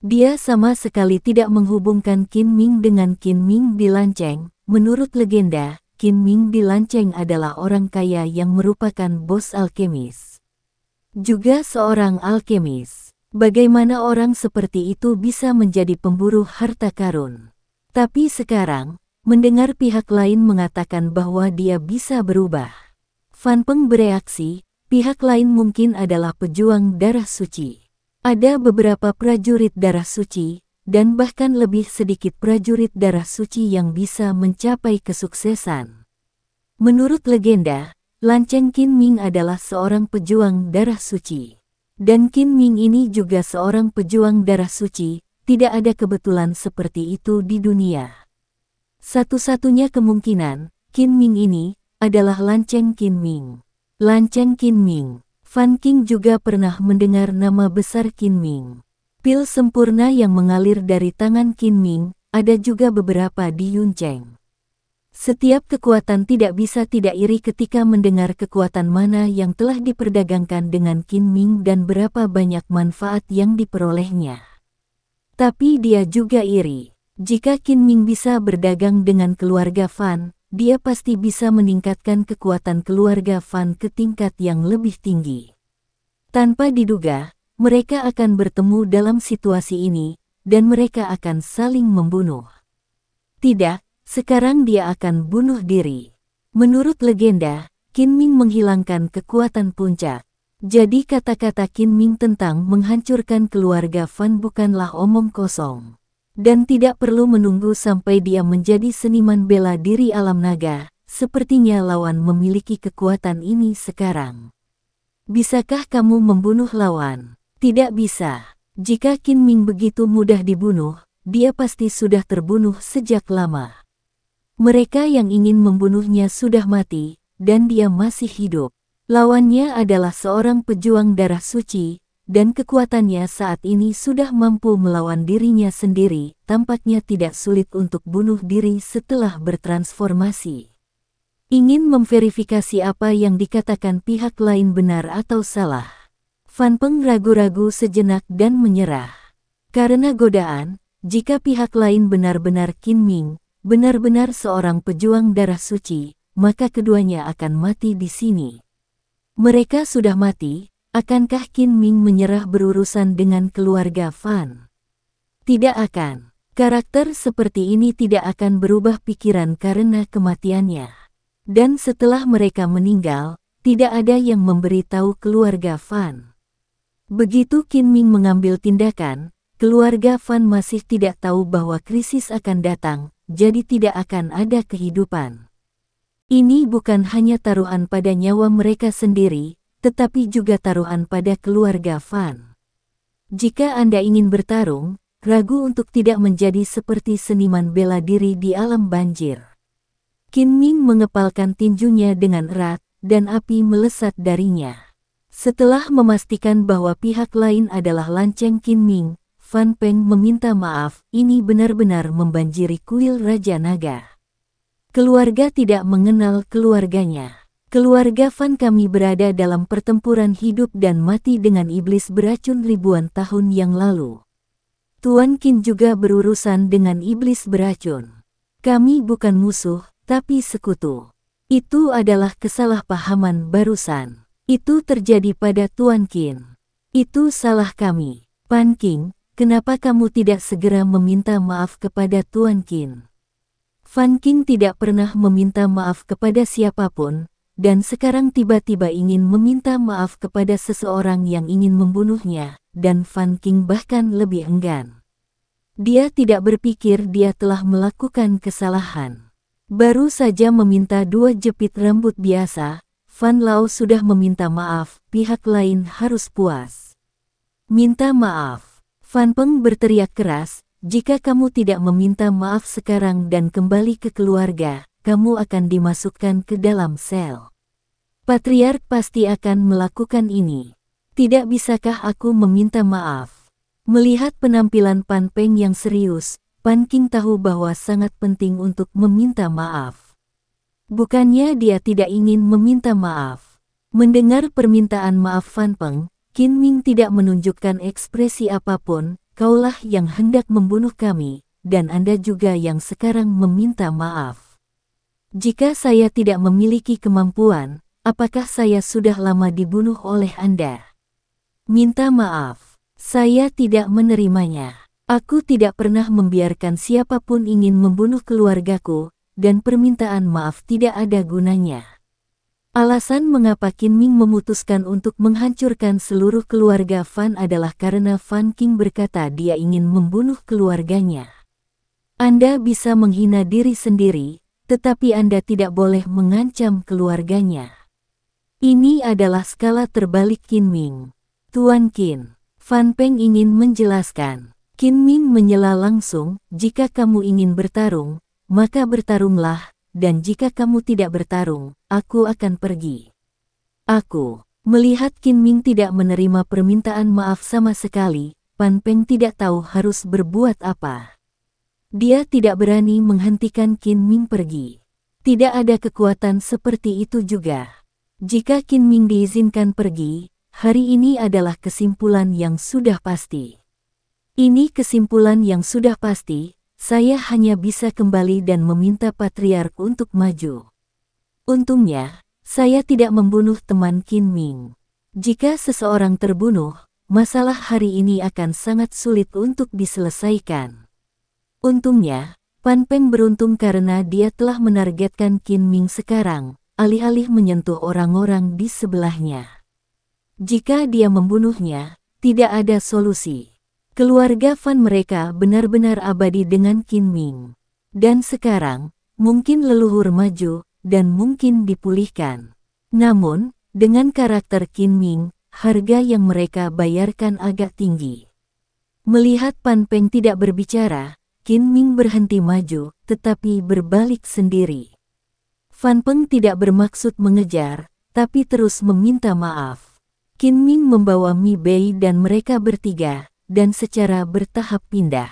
Dia sama sekali tidak menghubungkan Kim Ming dengan Kim Ming di Lanceng. Menurut legenda, Kim Ming di Lanceng adalah orang kaya yang merupakan bos alkemis. Juga seorang alkemis. Bagaimana orang seperti itu bisa menjadi pemburu harta karun? Tapi sekarang, mendengar pihak lain mengatakan bahwa dia bisa berubah. Fan Peng bereaksi, pihak lain mungkin adalah pejuang darah suci. Ada beberapa prajurit darah suci, dan bahkan lebih sedikit prajurit darah suci yang bisa mencapai kesuksesan. Menurut legenda, Lanceng Qin Ming adalah seorang pejuang darah suci. Dan Qin Ming ini juga seorang pejuang darah suci, tidak ada kebetulan seperti itu di dunia. Satu-satunya kemungkinan, Qin Ming ini, adalah Lanceng Qin Ming. Lanceng Qin Ming. Fan King juga pernah mendengar nama besar Qin Ming. Pil sempurna yang mengalir dari tangan Qin Ming, ada juga beberapa di Yun Cheng. Setiap kekuatan tidak bisa tidak iri ketika mendengar kekuatan mana yang telah diperdagangkan dengan Qin Ming dan berapa banyak manfaat yang diperolehnya. Tapi dia juga iri. Jika Qin Ming bisa berdagang dengan keluarga Fan, dia pasti bisa meningkatkan kekuatan keluarga Fan ke tingkat yang lebih tinggi. Tanpa diduga, mereka akan bertemu dalam situasi ini, dan mereka akan saling membunuh. Tidak, sekarang dia akan bunuh diri. Menurut legenda, Qin Ming menghilangkan kekuatan puncak, jadi kata-kata Qin Ming tentang menghancurkan keluarga Fan bukanlah omong kosong. Dan tidak perlu menunggu sampai dia menjadi seniman bela diri alam naga, sepertinya lawan memiliki kekuatan ini sekarang. Bisakah kamu membunuh lawan? Tidak bisa. Jika Qin Ming begitu mudah dibunuh, dia pasti sudah terbunuh sejak lama. Mereka yang ingin membunuhnya sudah mati, dan dia masih hidup. Lawannya adalah seorang pejuang darah suci, dan kekuatannya saat ini sudah mampu melawan dirinya sendiri, tampaknya tidak sulit untuk bunuh diri setelah bertransformasi. Ingin memverifikasi apa yang dikatakan pihak lain benar atau salah. Fan Peng ragu-ragu sejenak dan menyerah. Karena godaan, jika pihak lain benar-benar Qin Ming, benar-benar seorang pejuang darah suci, maka keduanya akan mati di sini. Mereka sudah mati, akankah Qin Ming menyerah berurusan dengan keluarga Fan? Tidak akan. Karakter seperti ini tidak akan berubah pikiran karena kematiannya. Dan setelah mereka meninggal, tidak ada yang memberitahu keluarga Fan. Begitu Qin Ming mengambil tindakan, keluarga Fan masih tidak tahu bahwa krisis akan datang, jadi tidak akan ada kehidupan. Ini bukan hanya taruhan pada nyawa mereka sendiri, tetapi juga taruhan pada keluarga Fan. Jika Anda ingin bertarung, ragu untuk tidak menjadi seperti seniman bela diri di alam banjir. Kin Ming mengepalkan tinjunya dengan erat, dan api melesat darinya. Setelah memastikan bahwa pihak lain adalah lanceng Kin Ming, Fan Peng meminta maaf, ini benar-benar membanjiri kuil Raja Naga. Keluarga tidak mengenal keluarganya. Keluarga Van kami berada dalam pertempuran hidup dan mati dengan iblis beracun ribuan tahun yang lalu. Tuan Kin juga berurusan dengan iblis beracun. Kami bukan musuh, tapi sekutu. Itu adalah kesalahpahaman barusan. Itu terjadi pada Tuan Kin. Itu salah kami. Pan King, kenapa kamu tidak segera meminta maaf kepada Tuan Kin? Fan King tidak pernah meminta maaf kepada siapapun, dan sekarang tiba-tiba ingin meminta maaf kepada seseorang yang ingin membunuhnya, dan Fan King bahkan lebih enggan. Dia tidak berpikir dia telah melakukan kesalahan. Baru saja meminta dua jepit rambut biasa, Fan Lau sudah meminta maaf, pihak lain harus puas. Minta maaf, Fan Peng berteriak keras, jika kamu tidak meminta maaf sekarang dan kembali ke keluarga, kamu akan dimasukkan ke dalam sel. Patriark pasti akan melakukan ini. Tidak bisakah aku meminta maaf? Melihat penampilan Pan Peng yang serius, Pan King tahu bahwa sangat penting untuk meminta maaf. Bukannya dia tidak ingin meminta maaf. Mendengar permintaan maaf Fan Peng, Qin Ming tidak menunjukkan ekspresi apapun, Kaulah yang hendak membunuh kami, dan Anda juga yang sekarang meminta maaf. Jika saya tidak memiliki kemampuan, apakah saya sudah lama dibunuh oleh Anda? Minta maaf, saya tidak menerimanya. Aku tidak pernah membiarkan siapapun ingin membunuh keluargaku, dan permintaan maaf tidak ada gunanya. Alasan mengapa Qin Ming memutuskan untuk menghancurkan seluruh keluarga Fan adalah karena Fan King berkata dia ingin membunuh keluarganya. Anda bisa menghina diri sendiri, tetapi Anda tidak boleh mengancam keluarganya. Ini adalah skala terbalik Qin Ming. Tuan Qin, Fan Peng ingin menjelaskan. Qin Ming menyela langsung, jika kamu ingin bertarung, maka bertarunglah, dan jika kamu tidak bertarung, aku akan pergi. Aku melihat Qin Ming tidak menerima permintaan maaf sama sekali, Pan Peng tidak tahu harus berbuat apa. Dia tidak berani menghentikan Qin Ming pergi. Tidak ada kekuatan seperti itu juga. Jika Qin Ming diizinkan pergi, hari ini adalah kesimpulan yang sudah pasti. Ini kesimpulan yang sudah pasti, saya hanya bisa kembali dan meminta patriark untuk maju. Untungnya, saya tidak membunuh teman Qin Ming. Jika seseorang terbunuh, masalah hari ini akan sangat sulit untuk diselesaikan. Untungnya, Pan Peng beruntung karena dia telah menargetkan Qin Ming sekarang, alih-alih menyentuh orang-orang di sebelahnya. Jika dia membunuhnya, tidak ada solusi. Keluarga Fan mereka benar-benar abadi dengan Qin Ming. Dan sekarang, mungkin leluhur maju, dan mungkin dipulihkan. Namun, dengan karakter Qin Ming, harga yang mereka bayarkan agak tinggi. Melihat Pan Peng tidak berbicara, Qin Ming berhenti maju, tetapi berbalik sendiri. Fan Peng tidak bermaksud mengejar, tapi terus meminta maaf. Qin Ming membawa Mi Bei dan mereka bertiga, dan secara bertahap pindah.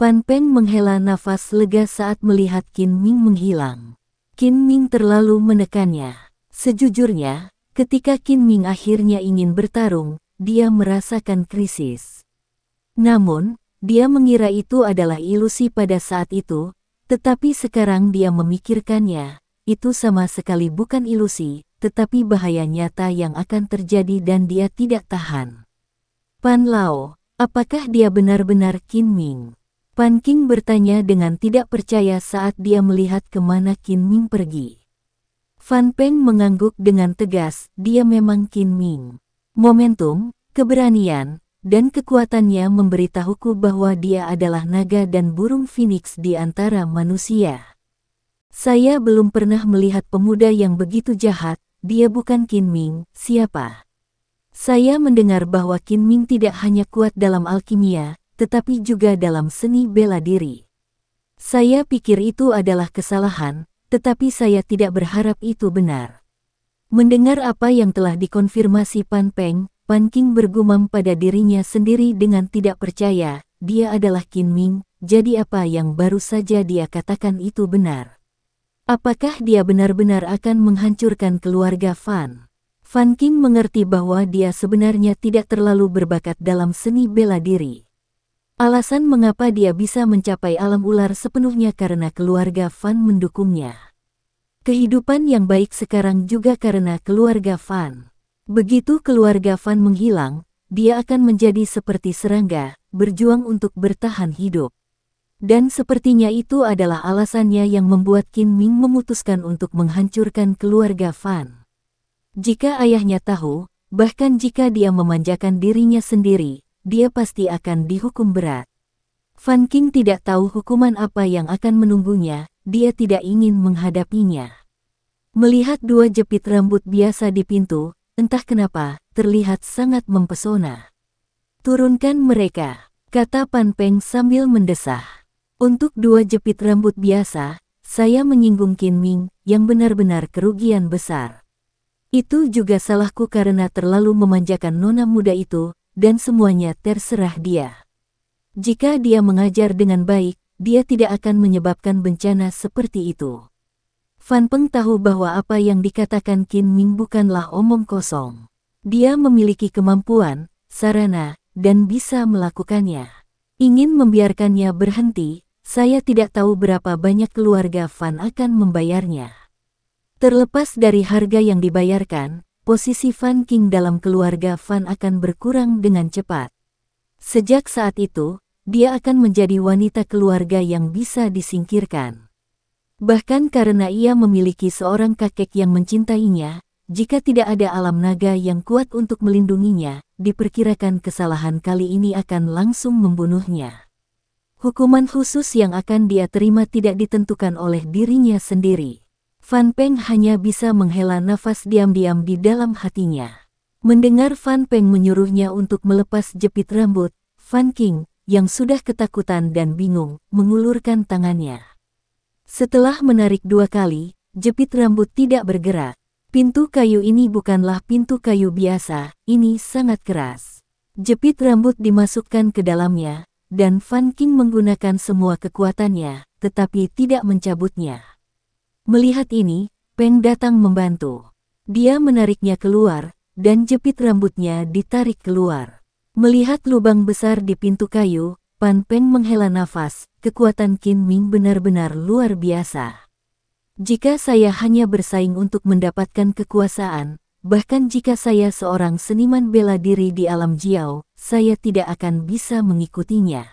Pan Peng menghela nafas lega saat melihat Qin Ming menghilang. Qin Ming terlalu menekannya. Sejujurnya, ketika Qin Ming akhirnya ingin bertarung, dia merasakan krisis. Namun, dia mengira itu adalah ilusi pada saat itu, tetapi sekarang dia memikirkannya, itu sama sekali bukan ilusi, tetapi bahaya nyata yang akan terjadi dan dia tidak tahan. Pan Lao, apakah dia benar-benar Qin Ming? Pan King bertanya dengan tidak percaya saat dia melihat kemana Qin Ming pergi. Fan Peng mengangguk dengan tegas, dia memang Qin Ming. Momentum, keberanian, dan kekuatannya memberitahuku bahwa dia adalah naga dan burung phoenix di antara manusia. Saya belum pernah melihat pemuda yang begitu jahat, dia bukan Qin Ming, siapa? Saya mendengar bahwa Qin Ming tidak hanya kuat dalam alkimia, tetapi juga dalam seni bela diri. Saya pikir itu adalah kesalahan, tetapi saya tidak berharap itu benar. Mendengar apa yang telah dikonfirmasi Pan Peng, Pan King bergumam pada dirinya sendiri dengan tidak percaya, dia adalah Qin Ming, jadi apa yang baru saja dia katakan itu benar. Apakah dia benar-benar akan menghancurkan keluarga Fan? Fan King mengerti bahwa dia sebenarnya tidak terlalu berbakat dalam seni bela diri. Alasan mengapa dia bisa mencapai alam ular sepenuhnya karena keluarga Fan mendukungnya. Kehidupan yang baik sekarang juga karena keluarga Fan. Begitu keluarga Fan menghilang, dia akan menjadi seperti serangga, berjuang untuk bertahan hidup. Dan sepertinya itu adalah alasannya yang membuat Qin Ming memutuskan untuk menghancurkan keluarga Fan. Jika ayahnya tahu, bahkan jika dia memanjakan dirinya sendiri, dia pasti akan dihukum berat. Fan King tidak tahu hukuman apa yang akan menunggunya, dia tidak ingin menghadapinya. Melihat dua jepit rambut biasa di pintu, entah kenapa, terlihat sangat mempesona. Turunkan mereka, kata Pan Peng sambil mendesah. Untuk dua jepit rambut biasa, saya menyinggung Kin Ming, yang benar-benar kerugian besar. Itu juga salahku karena terlalu memanjakan nona muda itu, dan semuanya terserah dia. Jika dia mengajar dengan baik, dia tidak akan menyebabkan bencana seperti itu. Fan Peng tahu bahwa apa yang dikatakan Qin Ming bukanlah omong kosong. Dia memiliki kemampuan, sarana, dan bisa melakukannya. Ingin membiarkannya berhenti, saya tidak tahu berapa banyak keluarga Fan akan membayarnya. Terlepas dari harga yang dibayarkan, posisi Fan King dalam keluarga Fan akan berkurang dengan cepat. Sejak saat itu, dia akan menjadi wanita keluarga yang bisa disingkirkan. Bahkan karena ia memiliki seorang kakek yang mencintainya, jika tidak ada alam naga yang kuat untuk melindunginya, diperkirakan kesalahan kali ini akan langsung membunuhnya. Hukuman khusus yang akan dia terima tidak ditentukan oleh dirinya sendiri. Fan Peng hanya bisa menghela nafas diam-diam di dalam hatinya. Mendengar Fan Peng menyuruhnya untuk melepas jepit rambut, Fan King, yang sudah ketakutan dan bingung, mengulurkan tangannya. Setelah menarik dua kali, jepit rambut tidak bergerak. Pintu kayu ini bukanlah pintu kayu biasa, ini sangat keras. Jepit rambut dimasukkan ke dalamnya, dan Fan King menggunakan semua kekuatannya, tetapi tidak mencabutnya. Melihat ini, Peng datang membantu. Dia menariknya keluar, dan jepit rambutnya ditarik keluar. Melihat lubang besar di pintu kayu, Pan Peng menghela nafas, kekuatan Qin Ming benar-benar luar biasa. Jika saya hanya bersaing untuk mendapatkan kekuasaan, bahkan jika saya seorang seniman bela diri di alam Jiao, saya tidak akan bisa mengikutinya.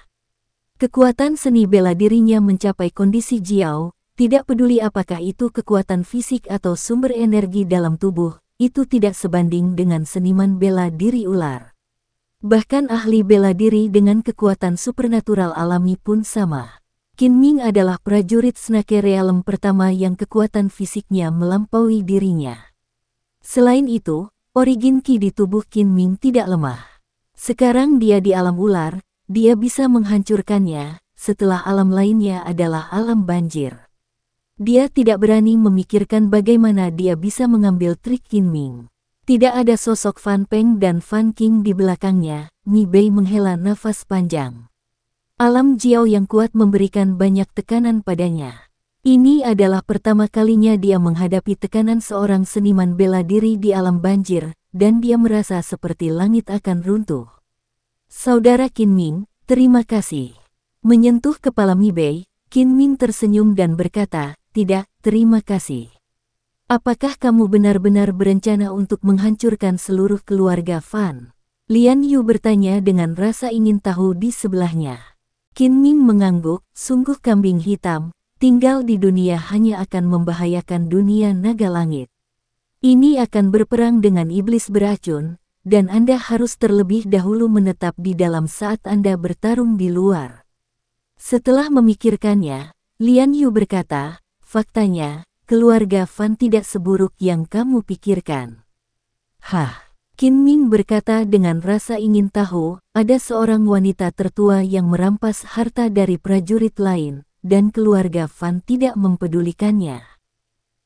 Kekuatan seni bela dirinya mencapai kondisi Jiao, tidak peduli apakah itu kekuatan fisik atau sumber energi dalam tubuh, itu tidak sebanding dengan seniman bela diri ular. Bahkan ahli bela diri dengan kekuatan supernatural alami pun sama. Qin Ming adalah prajurit Snake Realm pertama yang kekuatan fisiknya melampaui dirinya. Selain itu, origin Qi di tubuh Qin Ming tidak lemah. Sekarang dia di alam ular, dia bisa menghancurkannya, setelah alam lainnya adalah alam banjir. Dia tidak berani memikirkan bagaimana dia bisa mengambil trik Qin Ming. Tidak ada sosok Fan Peng dan Fan King di belakangnya, Ni Bei menghela nafas panjang. Alam Jiao yang kuat memberikan banyak tekanan padanya. Ini adalah pertama kalinya dia menghadapi tekanan seorang seniman bela diri di alam banjir, dan dia merasa seperti langit akan runtuh. Saudara Qin Ming, terima kasih. Menyentuh kepala Mi Bei, Qin Ming tersenyum dan berkata, tidak, terima kasih. Apakah kamu benar-benar berencana untuk menghancurkan seluruh keluarga Fan? Lian Yu bertanya dengan rasa ingin tahu di sebelahnya. Qin Ming mengangguk, sungguh kambing hitam, tinggal di dunia hanya akan membahayakan dunia naga langit. Ini akan berperang dengan iblis beracun, dan Anda harus terlebih dahulu menetap di dalam saat Anda bertarung di luar. Setelah memikirkannya, Lian Yu berkata, Faktanya, keluarga Fan tidak seburuk yang kamu pikirkan. Hah, Kim Ming berkata dengan rasa ingin tahu, ada seorang wanita tertua yang merampas harta dari prajurit lain, dan keluarga Fan tidak mempedulikannya.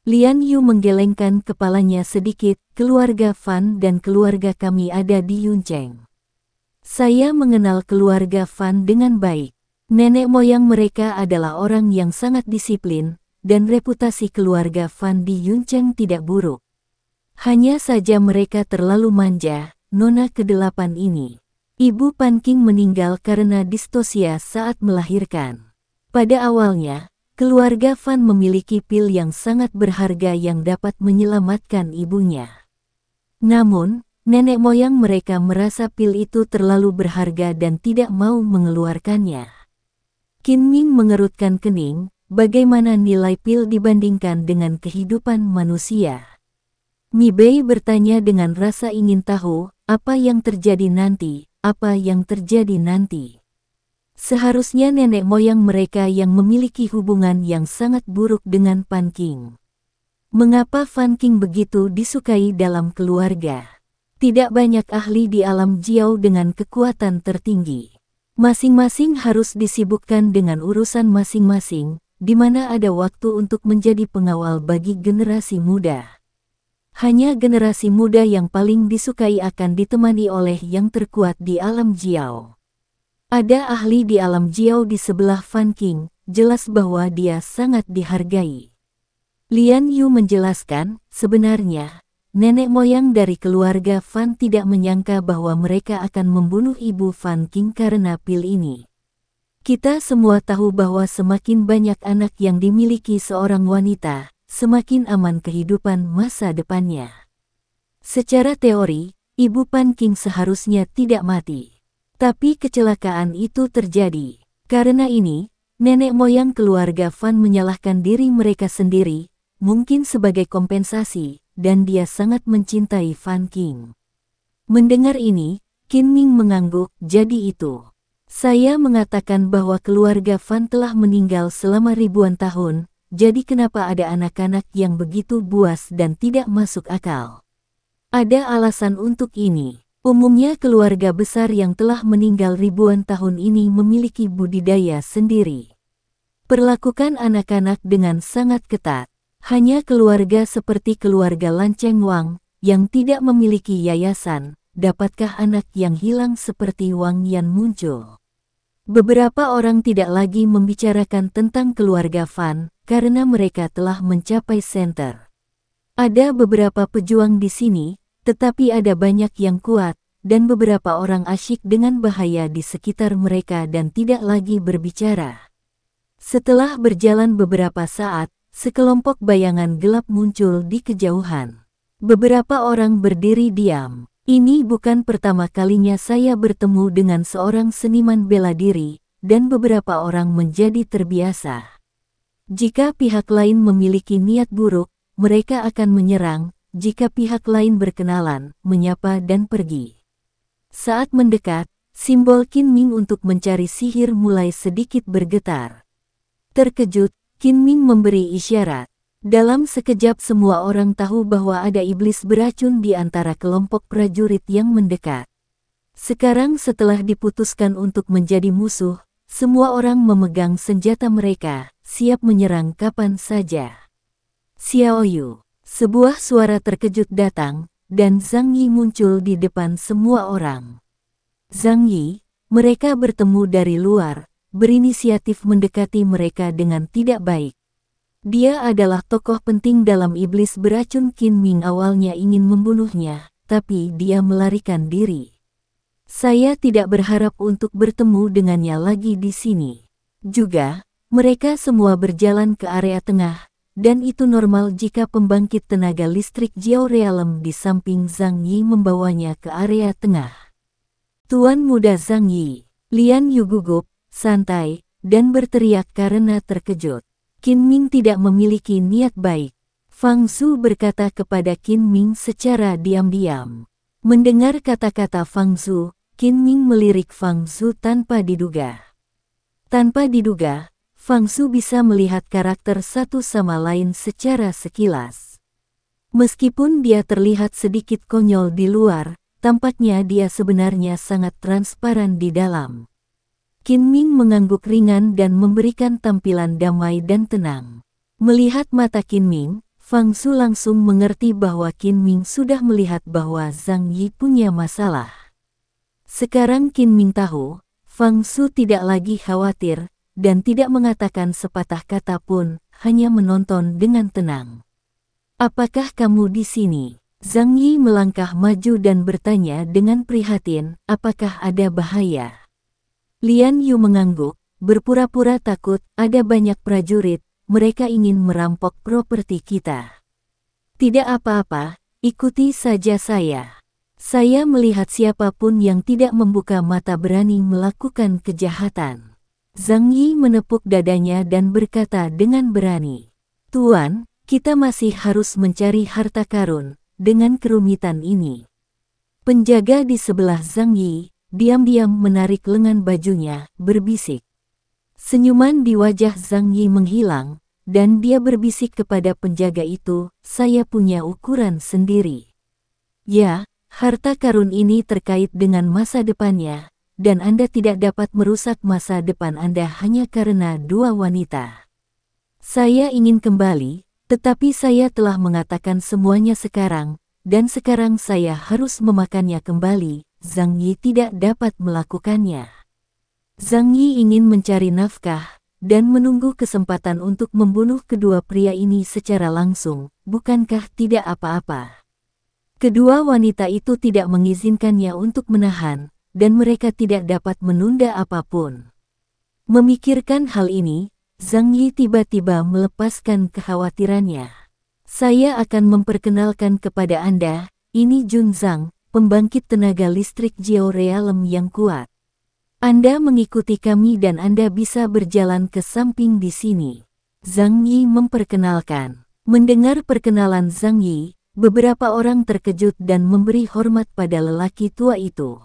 Lian Yu menggelengkan kepalanya sedikit, keluarga Fan dan keluarga kami ada di Yun Cheng. Saya mengenal keluarga Fan dengan baik. Nenek moyang mereka adalah orang yang sangat disiplin, dan reputasi keluarga Fan Bi Yuncheng tidak buruk. Hanya saja mereka terlalu manja, nona kedelapan ini. Ibu Pan King meninggal karena distosia saat melahirkan. Pada awalnya, keluarga Fan memiliki pil yang sangat berharga yang dapat menyelamatkan ibunya. Namun, nenek moyang mereka merasa pil itu terlalu berharga dan tidak mau mengeluarkannya. Kin Ming mengerutkan kening, bagaimana nilai pil dibandingkan dengan kehidupan manusia. Mibei bertanya dengan rasa ingin tahu, apa yang terjadi nanti, apa yang terjadi nanti. Seharusnya nenek moyang mereka yang memiliki hubungan yang sangat buruk dengan Pan King. Mengapa Fan King begitu disukai dalam keluarga? Tidak banyak ahli di alam Jiao dengan kekuatan tertinggi. Masing-masing harus disibukkan dengan urusan masing-masing, di mana ada waktu untuk menjadi pengawal bagi generasi muda. Hanya generasi muda yang paling disukai akan ditemani oleh yang terkuat di alam Jiao. Ada ahli di alam Jiao di sebelah Fan King, jelas bahwa dia sangat dihargai. Lian Yu menjelaskan, sebenarnya, nenek moyang dari keluarga Fan tidak menyangka bahwa mereka akan membunuh ibu Fan King karena pil ini. Kita semua tahu bahwa semakin banyak anak yang dimiliki seorang wanita, semakin aman kehidupan masa depannya. Secara teori, ibu Pan King seharusnya tidak mati. Tapi kecelakaan itu terjadi. Karena ini, nenek moyang keluarga Fan menyalahkan diri mereka sendiri, mungkin sebagai kompensasi, dan dia sangat mencintai Fan King. Mendengar ini, Kin Ming mengangguk, jadi itu. Saya mengatakan bahwa keluarga Van telah meninggal selama ribuan tahun, jadi kenapa ada anak-anak yang begitu buas dan tidak masuk akal? Ada alasan untuk ini. Umumnya keluarga besar yang telah meninggal ribuan tahun ini memiliki budidaya sendiri. Perlakukan anak-anak dengan sangat ketat. Hanya keluarga seperti keluarga Lanceng Wang, yang tidak memiliki yayasan, dapatkah anak yang hilang seperti Wang Yan muncul? Beberapa orang tidak lagi membicarakan tentang keluarga Van karena mereka telah mencapai center. Ada beberapa pejuang di sini, tetapi ada banyak yang kuat, dan beberapa orang asyik dengan bahaya di sekitar mereka dan tidak lagi berbicara. Setelah berjalan beberapa saat, sekelompok bayangan gelap muncul di kejauhan. Beberapa orang berdiri diam, ini bukan pertama kalinya saya bertemu dengan seorang seniman bela diri, dan beberapa orang menjadi terbiasa. Jika pihak lain memiliki niat buruk, mereka akan menyerang, jika pihak lain berkenalan, menyapa dan pergi. Saat mendekat, simbol Ming untuk mencari sihir mulai sedikit bergetar. Terkejut, Ming memberi isyarat, dalam sekejap semua orang tahu bahwa ada iblis beracun di antara kelompok prajurit yang mendekat. Sekarang setelah diputuskan untuk menjadi musuh, semua orang memegang senjata mereka, siap menyerang kapan saja. Xiaoyu, sebuah suara terkejut datang, dan Zhang Yi muncul di depan semua orang. Zhang Yi, mereka bertemu dari luar, berinisiatif mendekati mereka dengan tidak baik. Dia adalah tokoh penting dalam iblis beracun Qin Ming awalnya ingin membunuhnya, tapi dia melarikan diri. Saya tidak berharap untuk bertemu dengannya lagi di sini. Juga, mereka semua berjalan ke area tengah, dan itu normal jika pembangkit tenaga listrik Jiao Realem di samping Zhang Yi membawanya ke area tengah. Tuan muda Zhang Yi, Lian Yu gugup, santai, dan berteriak karena terkejut. Qin Ming tidak memiliki niat baik. Fang Su berkata kepada Qin Ming secara diam-diam. Mendengar kata-kata Fang Su, Qin Ming melirik Fang Su tanpa diduga. Tanpa diduga, Fang Su bisa melihat karakter satu sama lain secara sekilas. Meskipun dia terlihat sedikit konyol di luar, tampaknya dia sebenarnya sangat transparan di dalam. Qin Ming mengangguk ringan dan memberikan tampilan damai dan tenang. Melihat mata Qin Ming, Fang Su langsung mengerti bahwa Qin Ming sudah melihat bahwa Zhang Yi punya masalah. Sekarang Qin Ming tahu, Fang Su tidak lagi khawatir, dan tidak mengatakan sepatah kata pun, hanya menonton dengan tenang. Apakah kamu di sini? Zhang Yi melangkah maju dan bertanya dengan prihatin, apakah ada bahaya? Lian Yu mengangguk, berpura-pura takut, ada banyak prajurit, mereka ingin merampok properti kita. Tidak apa-apa, ikuti saja saya. Saya melihat siapapun yang tidak membuka mata berani melakukan kejahatan. Zhang Yi menepuk dadanya dan berkata dengan berani, Tuan, kita masih harus mencari harta karun, dengan kerumitan ini. Penjaga di sebelah Zhang Yi, diam-diam menarik lengan bajunya, berbisik. Senyuman di wajah Zhang Yi menghilang, dan dia berbisik kepada penjaga itu, saya punya ukuran sendiri. Ya, harta karun ini terkait dengan masa depannya, dan Anda tidak dapat merusak masa depan Anda hanya karena dua wanita. Saya ingin kembali, tetapi saya telah mengatakan semuanya sekarang, dan sekarang saya harus memakannya kembali, Zhang Yi tidak dapat melakukannya. Zhang Yi ingin mencari nafkah dan menunggu kesempatan untuk membunuh kedua pria ini secara langsung, bukankah tidak apa-apa? Kedua wanita itu tidak mengizinkannya untuk menahan, dan mereka tidak dapat menunda apapun. Memikirkan hal ini, Zhang Yi tiba-tiba melepaskan kekhawatirannya. Saya akan memperkenalkan kepada Anda, ini Jun Zhang, pembangkit tenaga listrik georealem yang kuat. Anda mengikuti kami dan Anda bisa berjalan ke samping di sini. Zhang Yi memperkenalkan. Mendengar perkenalan Zhang Yi, beberapa orang terkejut dan memberi hormat pada lelaki tua itu.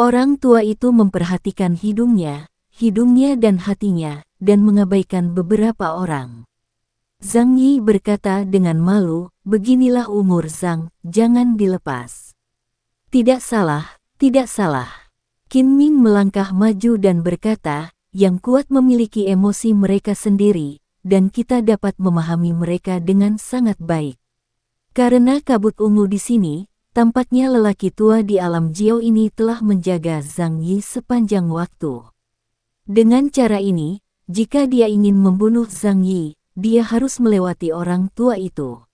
Orang tua itu memperhatikan hidungnya, hidungnya dan hatinya, dan mengabaikan beberapa orang. Zhang Yi berkata dengan malu, beginilah umur Zhang, jangan dilepas. Tidak salah, tidak salah. Qin Ming melangkah maju dan berkata, yang kuat memiliki emosi mereka sendiri, dan kita dapat memahami mereka dengan sangat baik. Karena kabut ungu di sini, tampaknya lelaki tua di alam Jio ini telah menjaga Zhang Yi sepanjang waktu. Dengan cara ini, jika dia ingin membunuh Zhang Yi, dia harus melewati orang tua itu.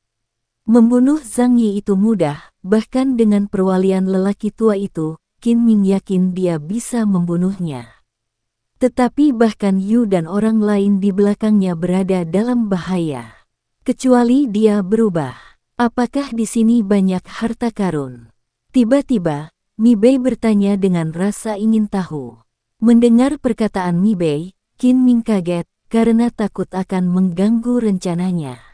Membunuh Zhang Yi itu mudah, bahkan dengan perwalian lelaki tua itu, Qin Ming yakin dia bisa membunuhnya. Tetapi bahkan Yu dan orang lain di belakangnya berada dalam bahaya. Kecuali dia berubah. Apakah di sini banyak harta karun? Tiba-tiba, Mi Bei bertanya dengan rasa ingin tahu. Mendengar perkataan Mi Bei, Qin Ming kaget karena takut akan mengganggu rencananya.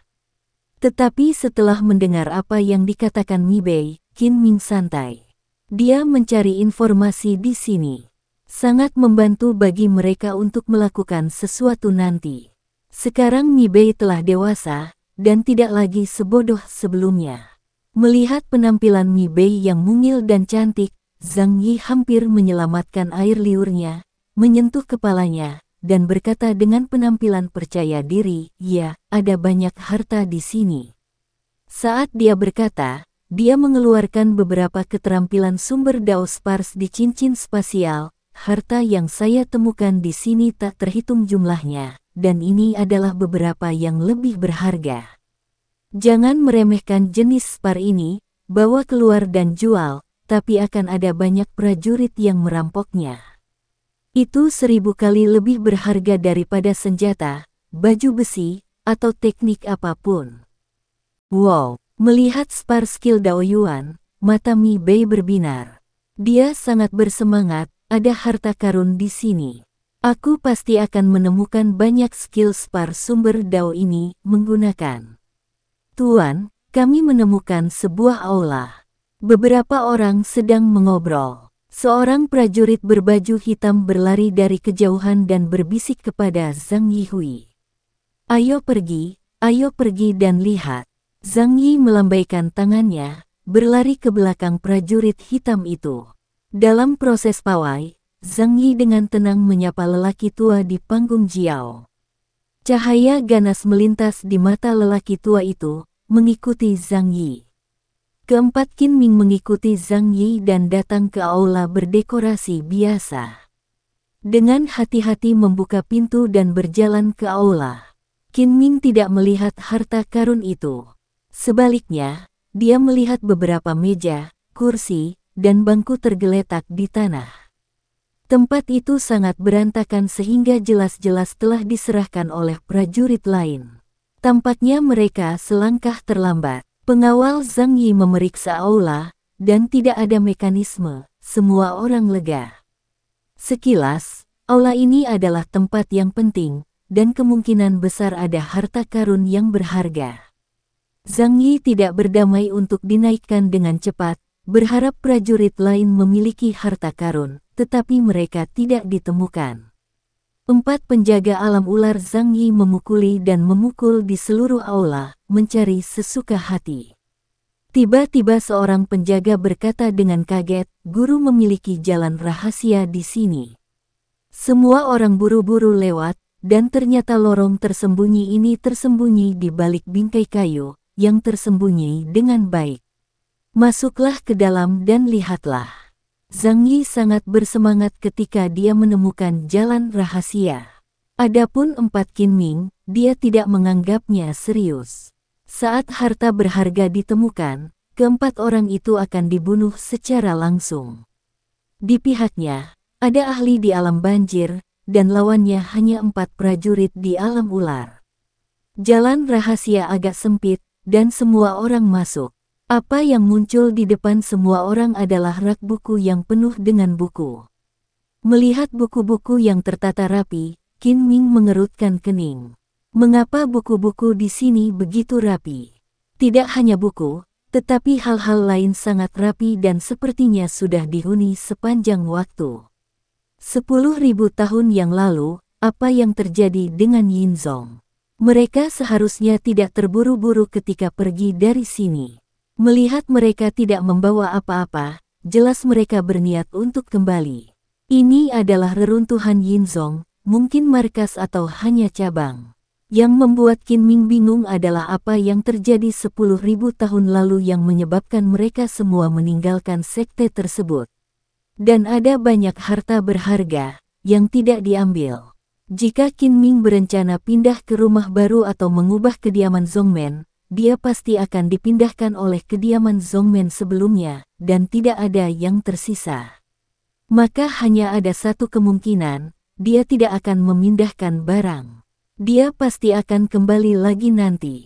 Tetapi setelah mendengar apa yang dikatakan Mibei, Qin Ming santai. Dia mencari informasi di sini. Sangat membantu bagi mereka untuk melakukan sesuatu nanti. Sekarang Mibei telah dewasa, dan tidak lagi sebodoh sebelumnya. Melihat penampilan Mibei yang mungil dan cantik, Zhang Yi hampir menyelamatkan air liurnya, menyentuh kepalanya, dan berkata dengan penampilan percaya diri, ya, ada banyak harta di sini. Saat dia berkata, dia mengeluarkan beberapa keterampilan sumber dao spars di cincin spasial, harta yang saya temukan di sini tak terhitung jumlahnya, dan ini adalah beberapa yang lebih berharga. Jangan meremehkan jenis spar ini, bawa keluar dan jual, tapi akan ada banyak prajurit yang merampoknya. Itu seribu kali lebih berharga daripada senjata, baju besi, atau teknik apapun. Wow, melihat spar skill Dao Yuan, mata Mi Bei berbinar. Dia sangat bersemangat, ada harta karun di sini. Aku pasti akan menemukan banyak skill spar sumber Dao ini menggunakan. Tuan, kami menemukan sebuah aula. Beberapa orang sedang mengobrol. Seorang prajurit berbaju hitam berlari dari kejauhan dan berbisik kepada Zhang Yihui. Ayo pergi, ayo pergi dan lihat. Zhang Yi melambaikan tangannya, berlari ke belakang prajurit hitam itu. Dalam proses pawai, Zhang Yi dengan tenang menyapa lelaki tua di panggung Jiao. Cahaya ganas melintas di mata lelaki tua itu, mengikuti Zhang Yi. Keempat Qin Ming mengikuti Zhang Yi dan datang ke aula berdekorasi biasa. Dengan hati-hati membuka pintu dan berjalan ke aula. Qin Ming tidak melihat harta karun itu. Sebaliknya, dia melihat beberapa meja, kursi, dan bangku tergeletak di tanah. Tempat itu sangat berantakan sehingga jelas-jelas telah diserahkan oleh prajurit lain. Tampaknya mereka selangkah terlambat. Pengawal Zhang Yi memeriksa aula, dan tidak ada mekanisme, semua orang lega. Sekilas, aula ini adalah tempat yang penting, dan kemungkinan besar ada harta karun yang berharga. Zhang Yi tidak berdamai untuk dinaikkan dengan cepat, berharap prajurit lain memiliki harta karun, tetapi mereka tidak ditemukan. Empat penjaga alam ular Zhang Yi memukuli dan memukul di seluruh aula, mencari sesuka hati. Tiba-tiba seorang penjaga berkata dengan kaget, guru memiliki jalan rahasia di sini. Semua orang buru-buru lewat, dan ternyata lorong tersembunyi ini tersembunyi di balik bingkai kayu, yang tersembunyi dengan baik. Masuklah ke dalam dan lihatlah. Zhang Yi sangat bersemangat ketika dia menemukan jalan rahasia. Adapun empat Ming, dia tidak menganggapnya serius. Saat harta berharga ditemukan, keempat orang itu akan dibunuh secara langsung. Di pihaknya, ada ahli di alam banjir, dan lawannya hanya empat prajurit di alam ular. Jalan rahasia agak sempit, dan semua orang masuk. Apa yang muncul di depan semua orang adalah rak buku yang penuh dengan buku. Melihat buku-buku yang tertata rapi, Qin Ming mengerutkan kening. Mengapa buku-buku di sini begitu rapi? Tidak hanya buku, tetapi hal-hal lain sangat rapi dan sepertinya sudah dihuni sepanjang waktu. Sepuluh ribu tahun yang lalu, apa yang terjadi dengan Yin Zong? Mereka seharusnya tidak terburu-buru ketika pergi dari sini. Melihat mereka tidak membawa apa-apa, jelas mereka berniat untuk kembali. Ini adalah reruntuhan Yinzong, mungkin markas atau hanya cabang. Yang membuat Qin Ming bingung adalah apa yang terjadi sepuluh ribu tahun lalu yang menyebabkan mereka semua meninggalkan sekte tersebut. Dan ada banyak harta berharga yang tidak diambil. Jika Qin Ming berencana pindah ke rumah baru atau mengubah kediaman Zongmen, dia pasti akan dipindahkan oleh kediaman Zongmen sebelumnya, dan tidak ada yang tersisa. Maka hanya ada satu kemungkinan, dia tidak akan memindahkan barang. Dia pasti akan kembali lagi nanti.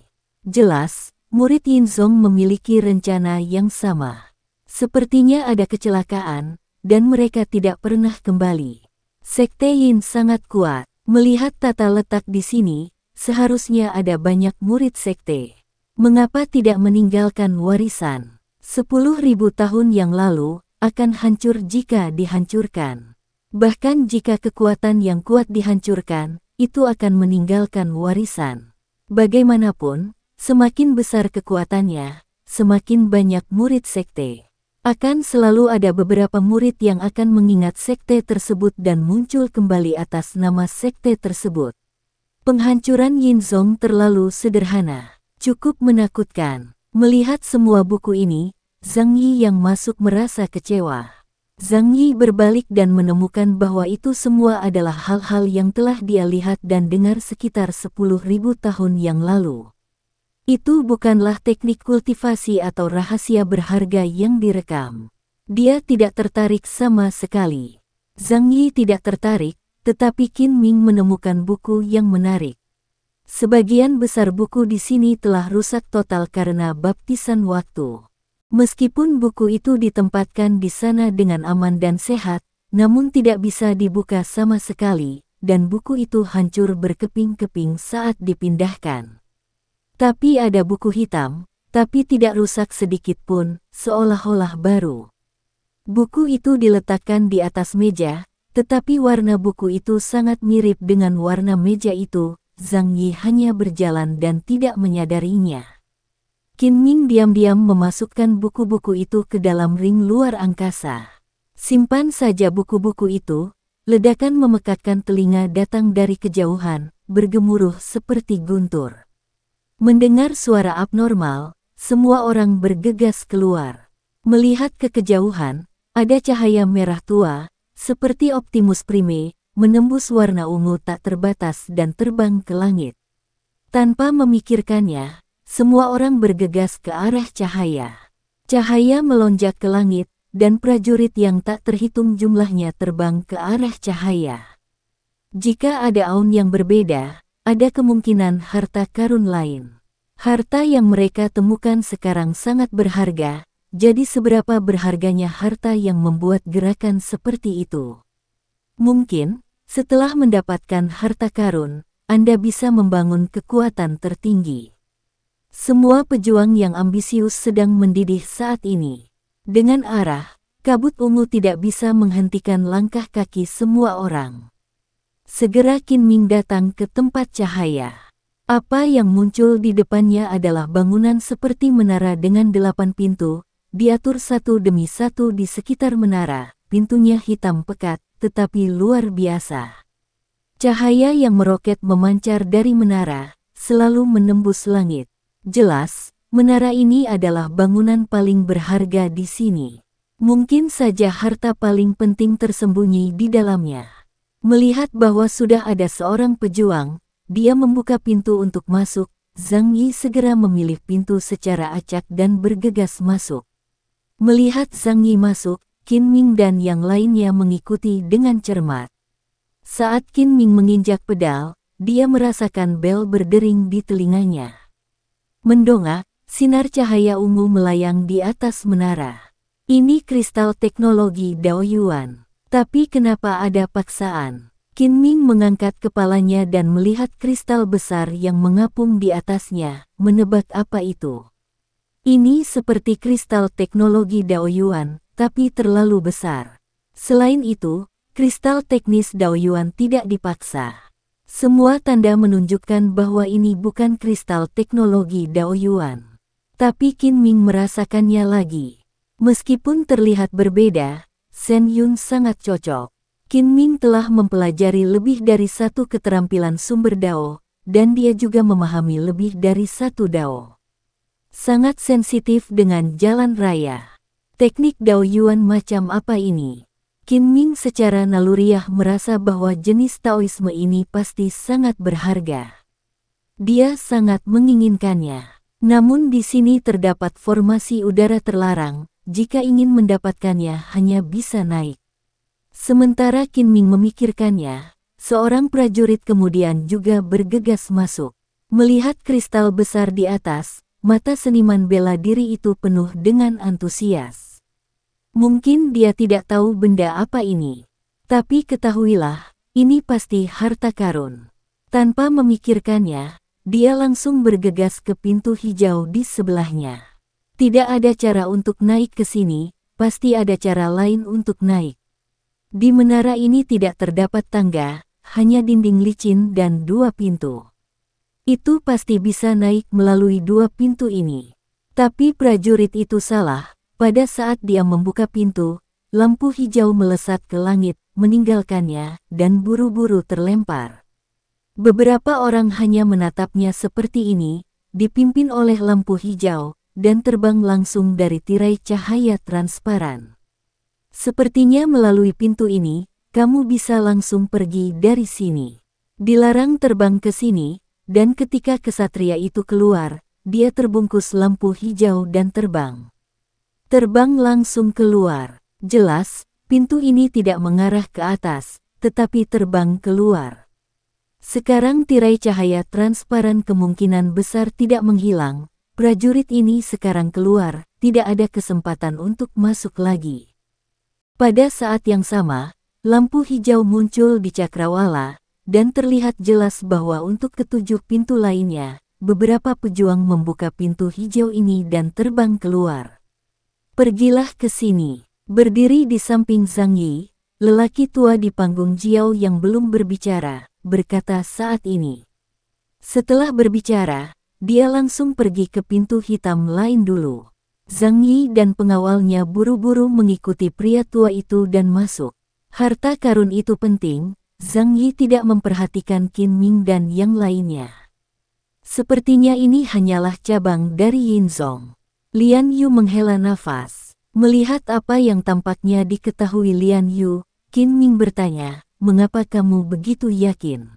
Jelas, murid Yin Zong memiliki rencana yang sama. Sepertinya ada kecelakaan, dan mereka tidak pernah kembali. Sekte Yin sangat kuat. Melihat tata letak di sini, seharusnya ada banyak murid sekte. Mengapa tidak meninggalkan warisan? Sepuluh ribu tahun yang lalu akan hancur jika dihancurkan. Bahkan jika kekuatan yang kuat dihancurkan, itu akan meninggalkan warisan. Bagaimanapun, semakin besar kekuatannya, semakin banyak murid sekte. Akan selalu ada beberapa murid yang akan mengingat sekte tersebut dan muncul kembali atas nama sekte tersebut. Penghancuran Yinzong terlalu sederhana. Cukup menakutkan. Melihat semua buku ini, Zhang Yi yang masuk merasa kecewa. Zhang Yi berbalik dan menemukan bahwa itu semua adalah hal-hal yang telah dia lihat dan dengar sekitar 10.000 tahun yang lalu. Itu bukanlah teknik kultivasi atau rahasia berharga yang direkam. Dia tidak tertarik sama sekali. Zhang Yi tidak tertarik, tetapi Qin Ming menemukan buku yang menarik. Sebagian besar buku di sini telah rusak total karena baptisan waktu. Meskipun buku itu ditempatkan di sana dengan aman dan sehat, namun tidak bisa dibuka sama sekali, dan buku itu hancur berkeping-keping saat dipindahkan. Tapi ada buku hitam, tapi tidak rusak sedikit pun, seolah-olah baru. Buku itu diletakkan di atas meja, tetapi warna buku itu sangat mirip dengan warna meja itu, Zhang Yi hanya berjalan dan tidak menyadarinya. Qin Ming diam-diam memasukkan buku-buku itu ke dalam ring luar angkasa. Simpan saja buku-buku itu, ledakan memekakkan telinga datang dari kejauhan, bergemuruh seperti guntur. Mendengar suara abnormal, semua orang bergegas keluar. Melihat ke kejauhan, ada cahaya merah tua, seperti Optimus Prime, menembus warna ungu tak terbatas dan terbang ke langit. Tanpa memikirkannya, semua orang bergegas ke arah cahaya. Cahaya melonjak ke langit, dan prajurit yang tak terhitung jumlahnya terbang ke arah cahaya. Jika ada aun yang berbeda, ada kemungkinan harta karun lain. Harta yang mereka temukan sekarang sangat berharga, jadi seberapa berharganya harta yang membuat gerakan seperti itu? Mungkin, setelah mendapatkan harta karun, Anda bisa membangun kekuatan tertinggi. Semua pejuang yang ambisius sedang mendidih saat ini. Dengan arah, kabut ungu tidak bisa menghentikan langkah kaki semua orang. Segera Qin Ming datang ke tempat cahaya. Apa yang muncul di depannya adalah bangunan seperti menara dengan delapan pintu, diatur satu demi satu di sekitar menara, pintunya hitam pekat, tetapi luar biasa. Cahaya yang meroket memancar dari menara, selalu menembus langit. Jelas, menara ini adalah bangunan paling berharga di sini. Mungkin saja harta paling penting tersembunyi di dalamnya. Melihat bahwa sudah ada seorang pejuang, dia membuka pintu untuk masuk. Zhang Yi segera memilih pintu secara acak dan bergegas masuk. Melihat Zhang Yi masuk, Qin Ming dan yang lainnya mengikuti dengan cermat. Saat Qin Ming menginjak pedal, dia merasakan bel berdering di telinganya. Mendongak, sinar cahaya ungu melayang di atas menara. Ini kristal teknologi Dao Yuan. Tapi kenapa ada paksaan? Qin Ming mengangkat kepalanya dan melihat kristal besar yang mengapung di atasnya, menebak apa itu. Ini seperti kristal teknologi Dao Yuan tapi terlalu besar. Selain itu, kristal teknis Dao Yuan tidak dipaksa. Semua tanda menunjukkan bahwa ini bukan kristal teknologi Dao Yuan. Tapi Qin Ming merasakannya lagi. Meskipun terlihat berbeda, Shen Yun sangat cocok. Qin Ming telah mempelajari lebih dari satu keterampilan sumber Dao, dan dia juga memahami lebih dari satu Dao. Sangat sensitif dengan jalan raya. Teknik Dao Yuan macam apa ini? Qin Ming secara naluriah merasa bahwa jenis Taoisme ini pasti sangat berharga. Dia sangat menginginkannya. Namun di sini terdapat formasi udara terlarang, jika ingin mendapatkannya hanya bisa naik. Sementara Qin Ming memikirkannya, seorang prajurit kemudian juga bergegas masuk. Melihat kristal besar di atas, mata seniman bela diri itu penuh dengan antusias. Mungkin dia tidak tahu benda apa ini. Tapi ketahuilah, ini pasti harta karun. Tanpa memikirkannya, dia langsung bergegas ke pintu hijau di sebelahnya. Tidak ada cara untuk naik ke sini, pasti ada cara lain untuk naik. Di menara ini tidak terdapat tangga, hanya dinding licin dan dua pintu. Itu pasti bisa naik melalui dua pintu ini. Tapi prajurit itu salah, pada saat dia membuka pintu, lampu hijau melesat ke langit, meninggalkannya, dan buru-buru terlempar. Beberapa orang hanya menatapnya seperti ini, dipimpin oleh lampu hijau, dan terbang langsung dari tirai cahaya transparan. Sepertinya melalui pintu ini, kamu bisa langsung pergi dari sini. Dilarang terbang ke sini, dan ketika kesatria itu keluar, dia terbungkus lampu hijau dan terbang. Terbang langsung keluar. Jelas, pintu ini tidak mengarah ke atas, tetapi terbang keluar. Sekarang tirai cahaya transparan kemungkinan besar tidak menghilang, prajurit ini sekarang keluar, tidak ada kesempatan untuk masuk lagi. Pada saat yang sama, lampu hijau muncul di cakrawala, dan terlihat jelas bahwa untuk ketujuh pintu lainnya, beberapa pejuang membuka pintu hijau ini dan terbang keluar. Pergilah ke sini. Berdiri di samping Zhang Yi, lelaki tua di panggung Jiao yang belum berbicara, berkata saat ini. Setelah berbicara, dia langsung pergi ke pintu hitam lain dulu. Zhang Yi dan pengawalnya buru-buru mengikuti pria tua itu dan masuk. Harta karun itu penting, Zhang Yi tidak memperhatikan Qin Ming dan yang lainnya. Sepertinya ini hanyalah cabang dari Yin Zong. Lian Yu menghela nafas. Melihat apa yang tampaknya diketahui Lian Yu, Qin Ming bertanya, mengapa kamu begitu yakin?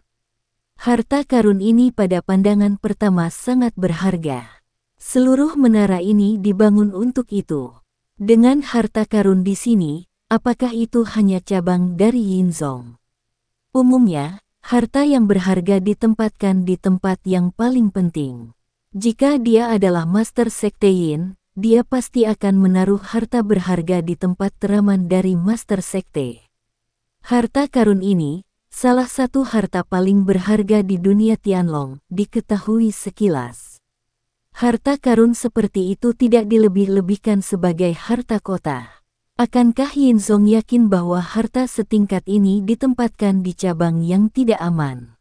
Harta karun ini pada pandangan pertama sangat berharga. Seluruh menara ini dibangun untuk itu. Dengan harta karun di sini, apakah itu hanya cabang dari Yin Yinzong? Umumnya, harta yang berharga ditempatkan di tempat yang paling penting. Jika dia adalah master sekte Yin, dia pasti akan menaruh harta berharga di tempat teraman dari master sekte. Harta karun ini, salah satu harta paling berharga di dunia Tianlong, diketahui sekilas. Harta karun seperti itu tidak dilebih-lebihkan sebagai harta kota. Akankah Yin Zhong yakin bahwa harta setingkat ini ditempatkan di cabang yang tidak aman?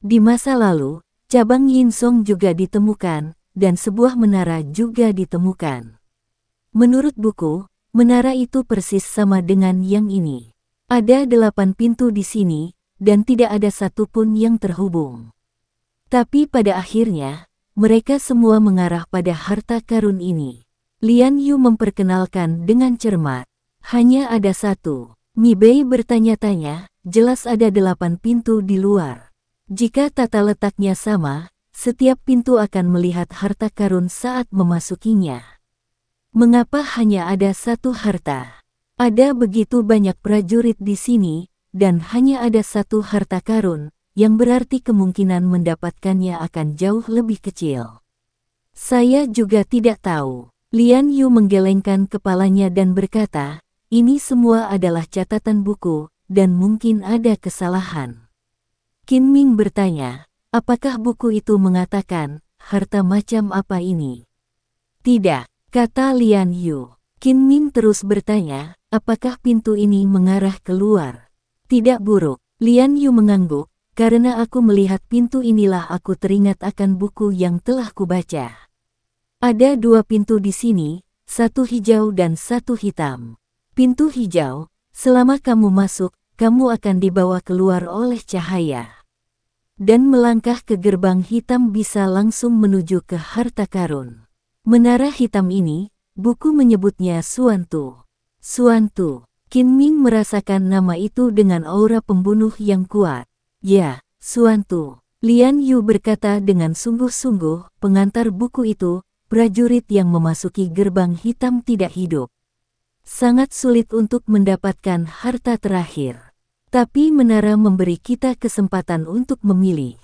Di masa lalu, Cabang Yinsong juga ditemukan, dan sebuah menara juga ditemukan. Menurut buku, menara itu persis sama dengan yang ini. Ada delapan pintu di sini, dan tidak ada satupun yang terhubung. Tapi pada akhirnya, mereka semua mengarah pada harta karun ini. Lian Yu memperkenalkan dengan cermat. Hanya ada satu. Mi Bei bertanya-tanya, jelas ada delapan pintu di luar. Jika tata letaknya sama, setiap pintu akan melihat harta karun saat memasukinya. Mengapa hanya ada satu harta? Ada begitu banyak prajurit di sini, dan hanya ada satu harta karun, yang berarti kemungkinan mendapatkannya akan jauh lebih kecil. Saya juga tidak tahu. Lian Yu menggelengkan kepalanya dan berkata, ini semua adalah catatan buku, dan mungkin ada kesalahan. Qin Ming bertanya, apakah buku itu mengatakan, harta macam apa ini? Tidak, kata Lian Yu. Qin Ming terus bertanya, apakah pintu ini mengarah keluar? Tidak buruk, Lian Yu mengangguk, karena aku melihat pintu inilah aku teringat akan buku yang telah kubaca. Ada dua pintu di sini, satu hijau dan satu hitam. Pintu hijau, selama kamu masuk, kamu akan dibawa keluar oleh cahaya dan melangkah ke gerbang hitam bisa langsung menuju ke harta karun. Menara hitam ini, buku menyebutnya Suantu. Suantu, Qin Ming merasakan nama itu dengan aura pembunuh yang kuat. Ya, Suantu. Lian Yu berkata dengan sungguh-sungguh, pengantar buku itu, prajurit yang memasuki gerbang hitam tidak hidup. Sangat sulit untuk mendapatkan harta terakhir. Tapi menara memberi kita kesempatan untuk memilih.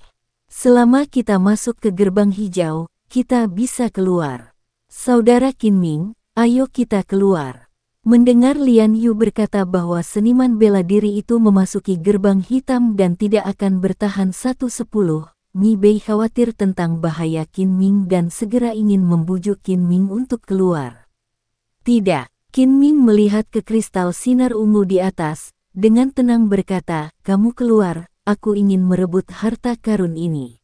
Selama kita masuk ke gerbang hijau, kita bisa keluar. Saudara Ming, ayo kita keluar. Mendengar Lian Yu berkata bahwa seniman bela diri itu memasuki gerbang hitam dan tidak akan bertahan satu sepuluh, Mi Bei khawatir tentang bahaya Qin Ming dan segera ingin membujuk Qin Ming untuk keluar. Tidak, Qin Ming melihat ke kristal sinar ungu di atas, dengan tenang berkata, kamu keluar, aku ingin merebut harta karun ini.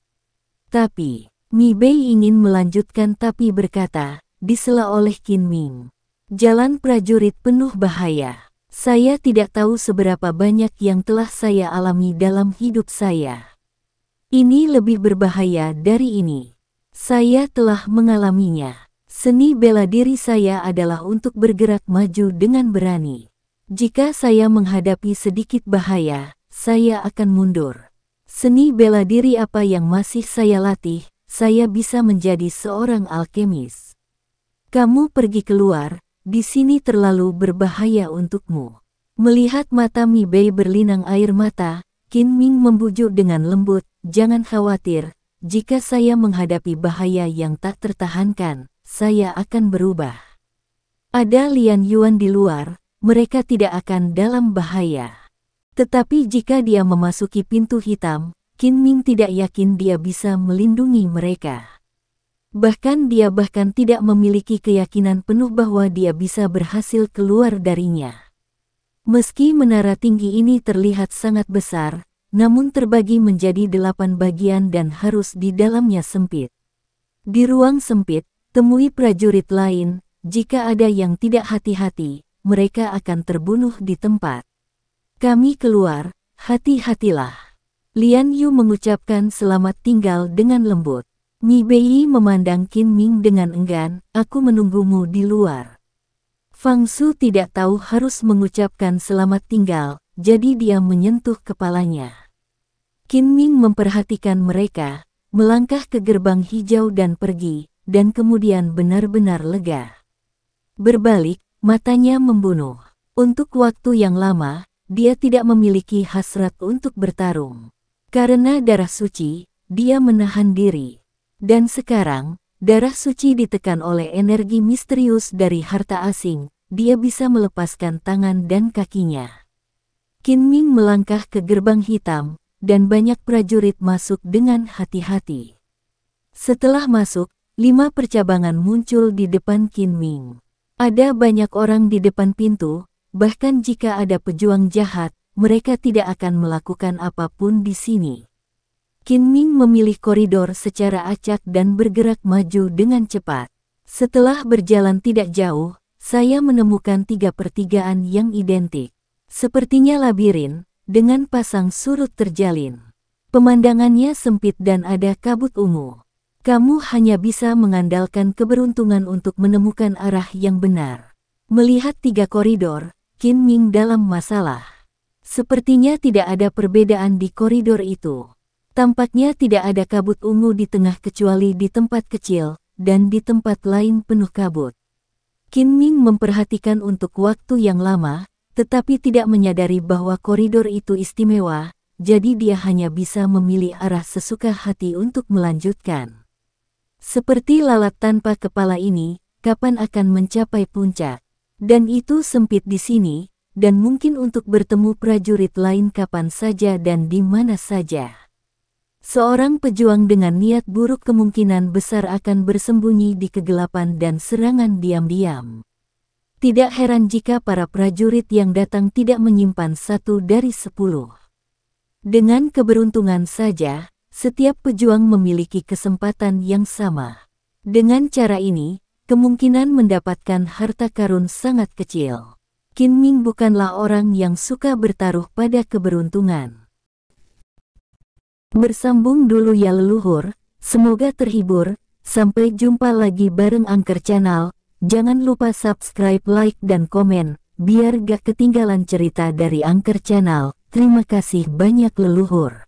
Tapi, Mi Bei ingin melanjutkan tapi berkata, disela oleh Qin Ming. Jalan prajurit penuh bahaya. Saya tidak tahu seberapa banyak yang telah saya alami dalam hidup saya. Ini lebih berbahaya dari ini. Saya telah mengalaminya. Seni bela diri saya adalah untuk bergerak maju dengan berani. Jika saya menghadapi sedikit bahaya, saya akan mundur. Seni bela diri apa yang masih saya latih, saya bisa menjadi seorang alkemis. Kamu pergi keluar, di sini terlalu berbahaya untukmu. Melihat mata Mi Bei berlinang air mata, Qin Ming membujuk dengan lembut, jangan khawatir, jika saya menghadapi bahaya yang tak tertahankan, saya akan berubah. Ada Lian Yuan di luar, mereka tidak akan dalam bahaya. Tetapi jika dia memasuki pintu hitam, Qin Ming tidak yakin dia bisa melindungi mereka. Bahkan dia bahkan tidak memiliki keyakinan penuh bahwa dia bisa berhasil keluar darinya. Meski menara tinggi ini terlihat sangat besar, namun terbagi menjadi delapan bagian dan harus di dalamnya sempit. Di ruang sempit, temui prajurit lain, jika ada yang tidak hati-hati, mereka akan terbunuh di tempat. Kami keluar, hati-hatilah. Lian Yu mengucapkan selamat tinggal dengan lembut. Mi Bei memandang Qin Ming dengan enggan, aku menunggumu di luar. Fang Su tidak tahu harus mengucapkan selamat tinggal, jadi dia menyentuh kepalanya. Qin Ming memperhatikan mereka, melangkah ke gerbang hijau dan pergi, dan kemudian benar-benar lega. Berbalik, Matanya membunuh. Untuk waktu yang lama, dia tidak memiliki hasrat untuk bertarung. Karena darah suci, dia menahan diri. Dan sekarang, darah suci ditekan oleh energi misterius dari harta asing, dia bisa melepaskan tangan dan kakinya. Qin Ming melangkah ke gerbang hitam, dan banyak prajurit masuk dengan hati-hati. Setelah masuk, lima percabangan muncul di depan Qin Ming. Ada banyak orang di depan pintu, bahkan jika ada pejuang jahat, mereka tidak akan melakukan apapun di sini. Qin Ming memilih koridor secara acak dan bergerak maju dengan cepat. Setelah berjalan tidak jauh, saya menemukan tiga pertigaan yang identik. Sepertinya labirin, dengan pasang surut terjalin. Pemandangannya sempit dan ada kabut ungu. Kamu hanya bisa mengandalkan keberuntungan untuk menemukan arah yang benar. Melihat tiga koridor, Qin Ming dalam masalah. Sepertinya tidak ada perbedaan di koridor itu. Tampaknya tidak ada kabut ungu di tengah kecuali di tempat kecil, dan di tempat lain penuh kabut. Qin Ming memperhatikan untuk waktu yang lama, tetapi tidak menyadari bahwa koridor itu istimewa, jadi dia hanya bisa memilih arah sesuka hati untuk melanjutkan. Seperti lalat tanpa kepala ini, kapan akan mencapai puncak? Dan itu sempit di sini, dan mungkin untuk bertemu prajurit lain kapan saja dan di mana saja. Seorang pejuang dengan niat buruk kemungkinan besar akan bersembunyi di kegelapan dan serangan diam-diam. Tidak heran jika para prajurit yang datang tidak menyimpan satu dari sepuluh. Dengan keberuntungan saja, setiap pejuang memiliki kesempatan yang sama. Dengan cara ini, kemungkinan mendapatkan harta karun sangat kecil. Qin Ming bukanlah orang yang suka bertaruh pada keberuntungan. Bersambung dulu ya leluhur, semoga terhibur, sampai jumpa lagi bareng Angker Channel, jangan lupa subscribe, like, dan komen, biar gak ketinggalan cerita dari Angker Channel, terima kasih banyak leluhur.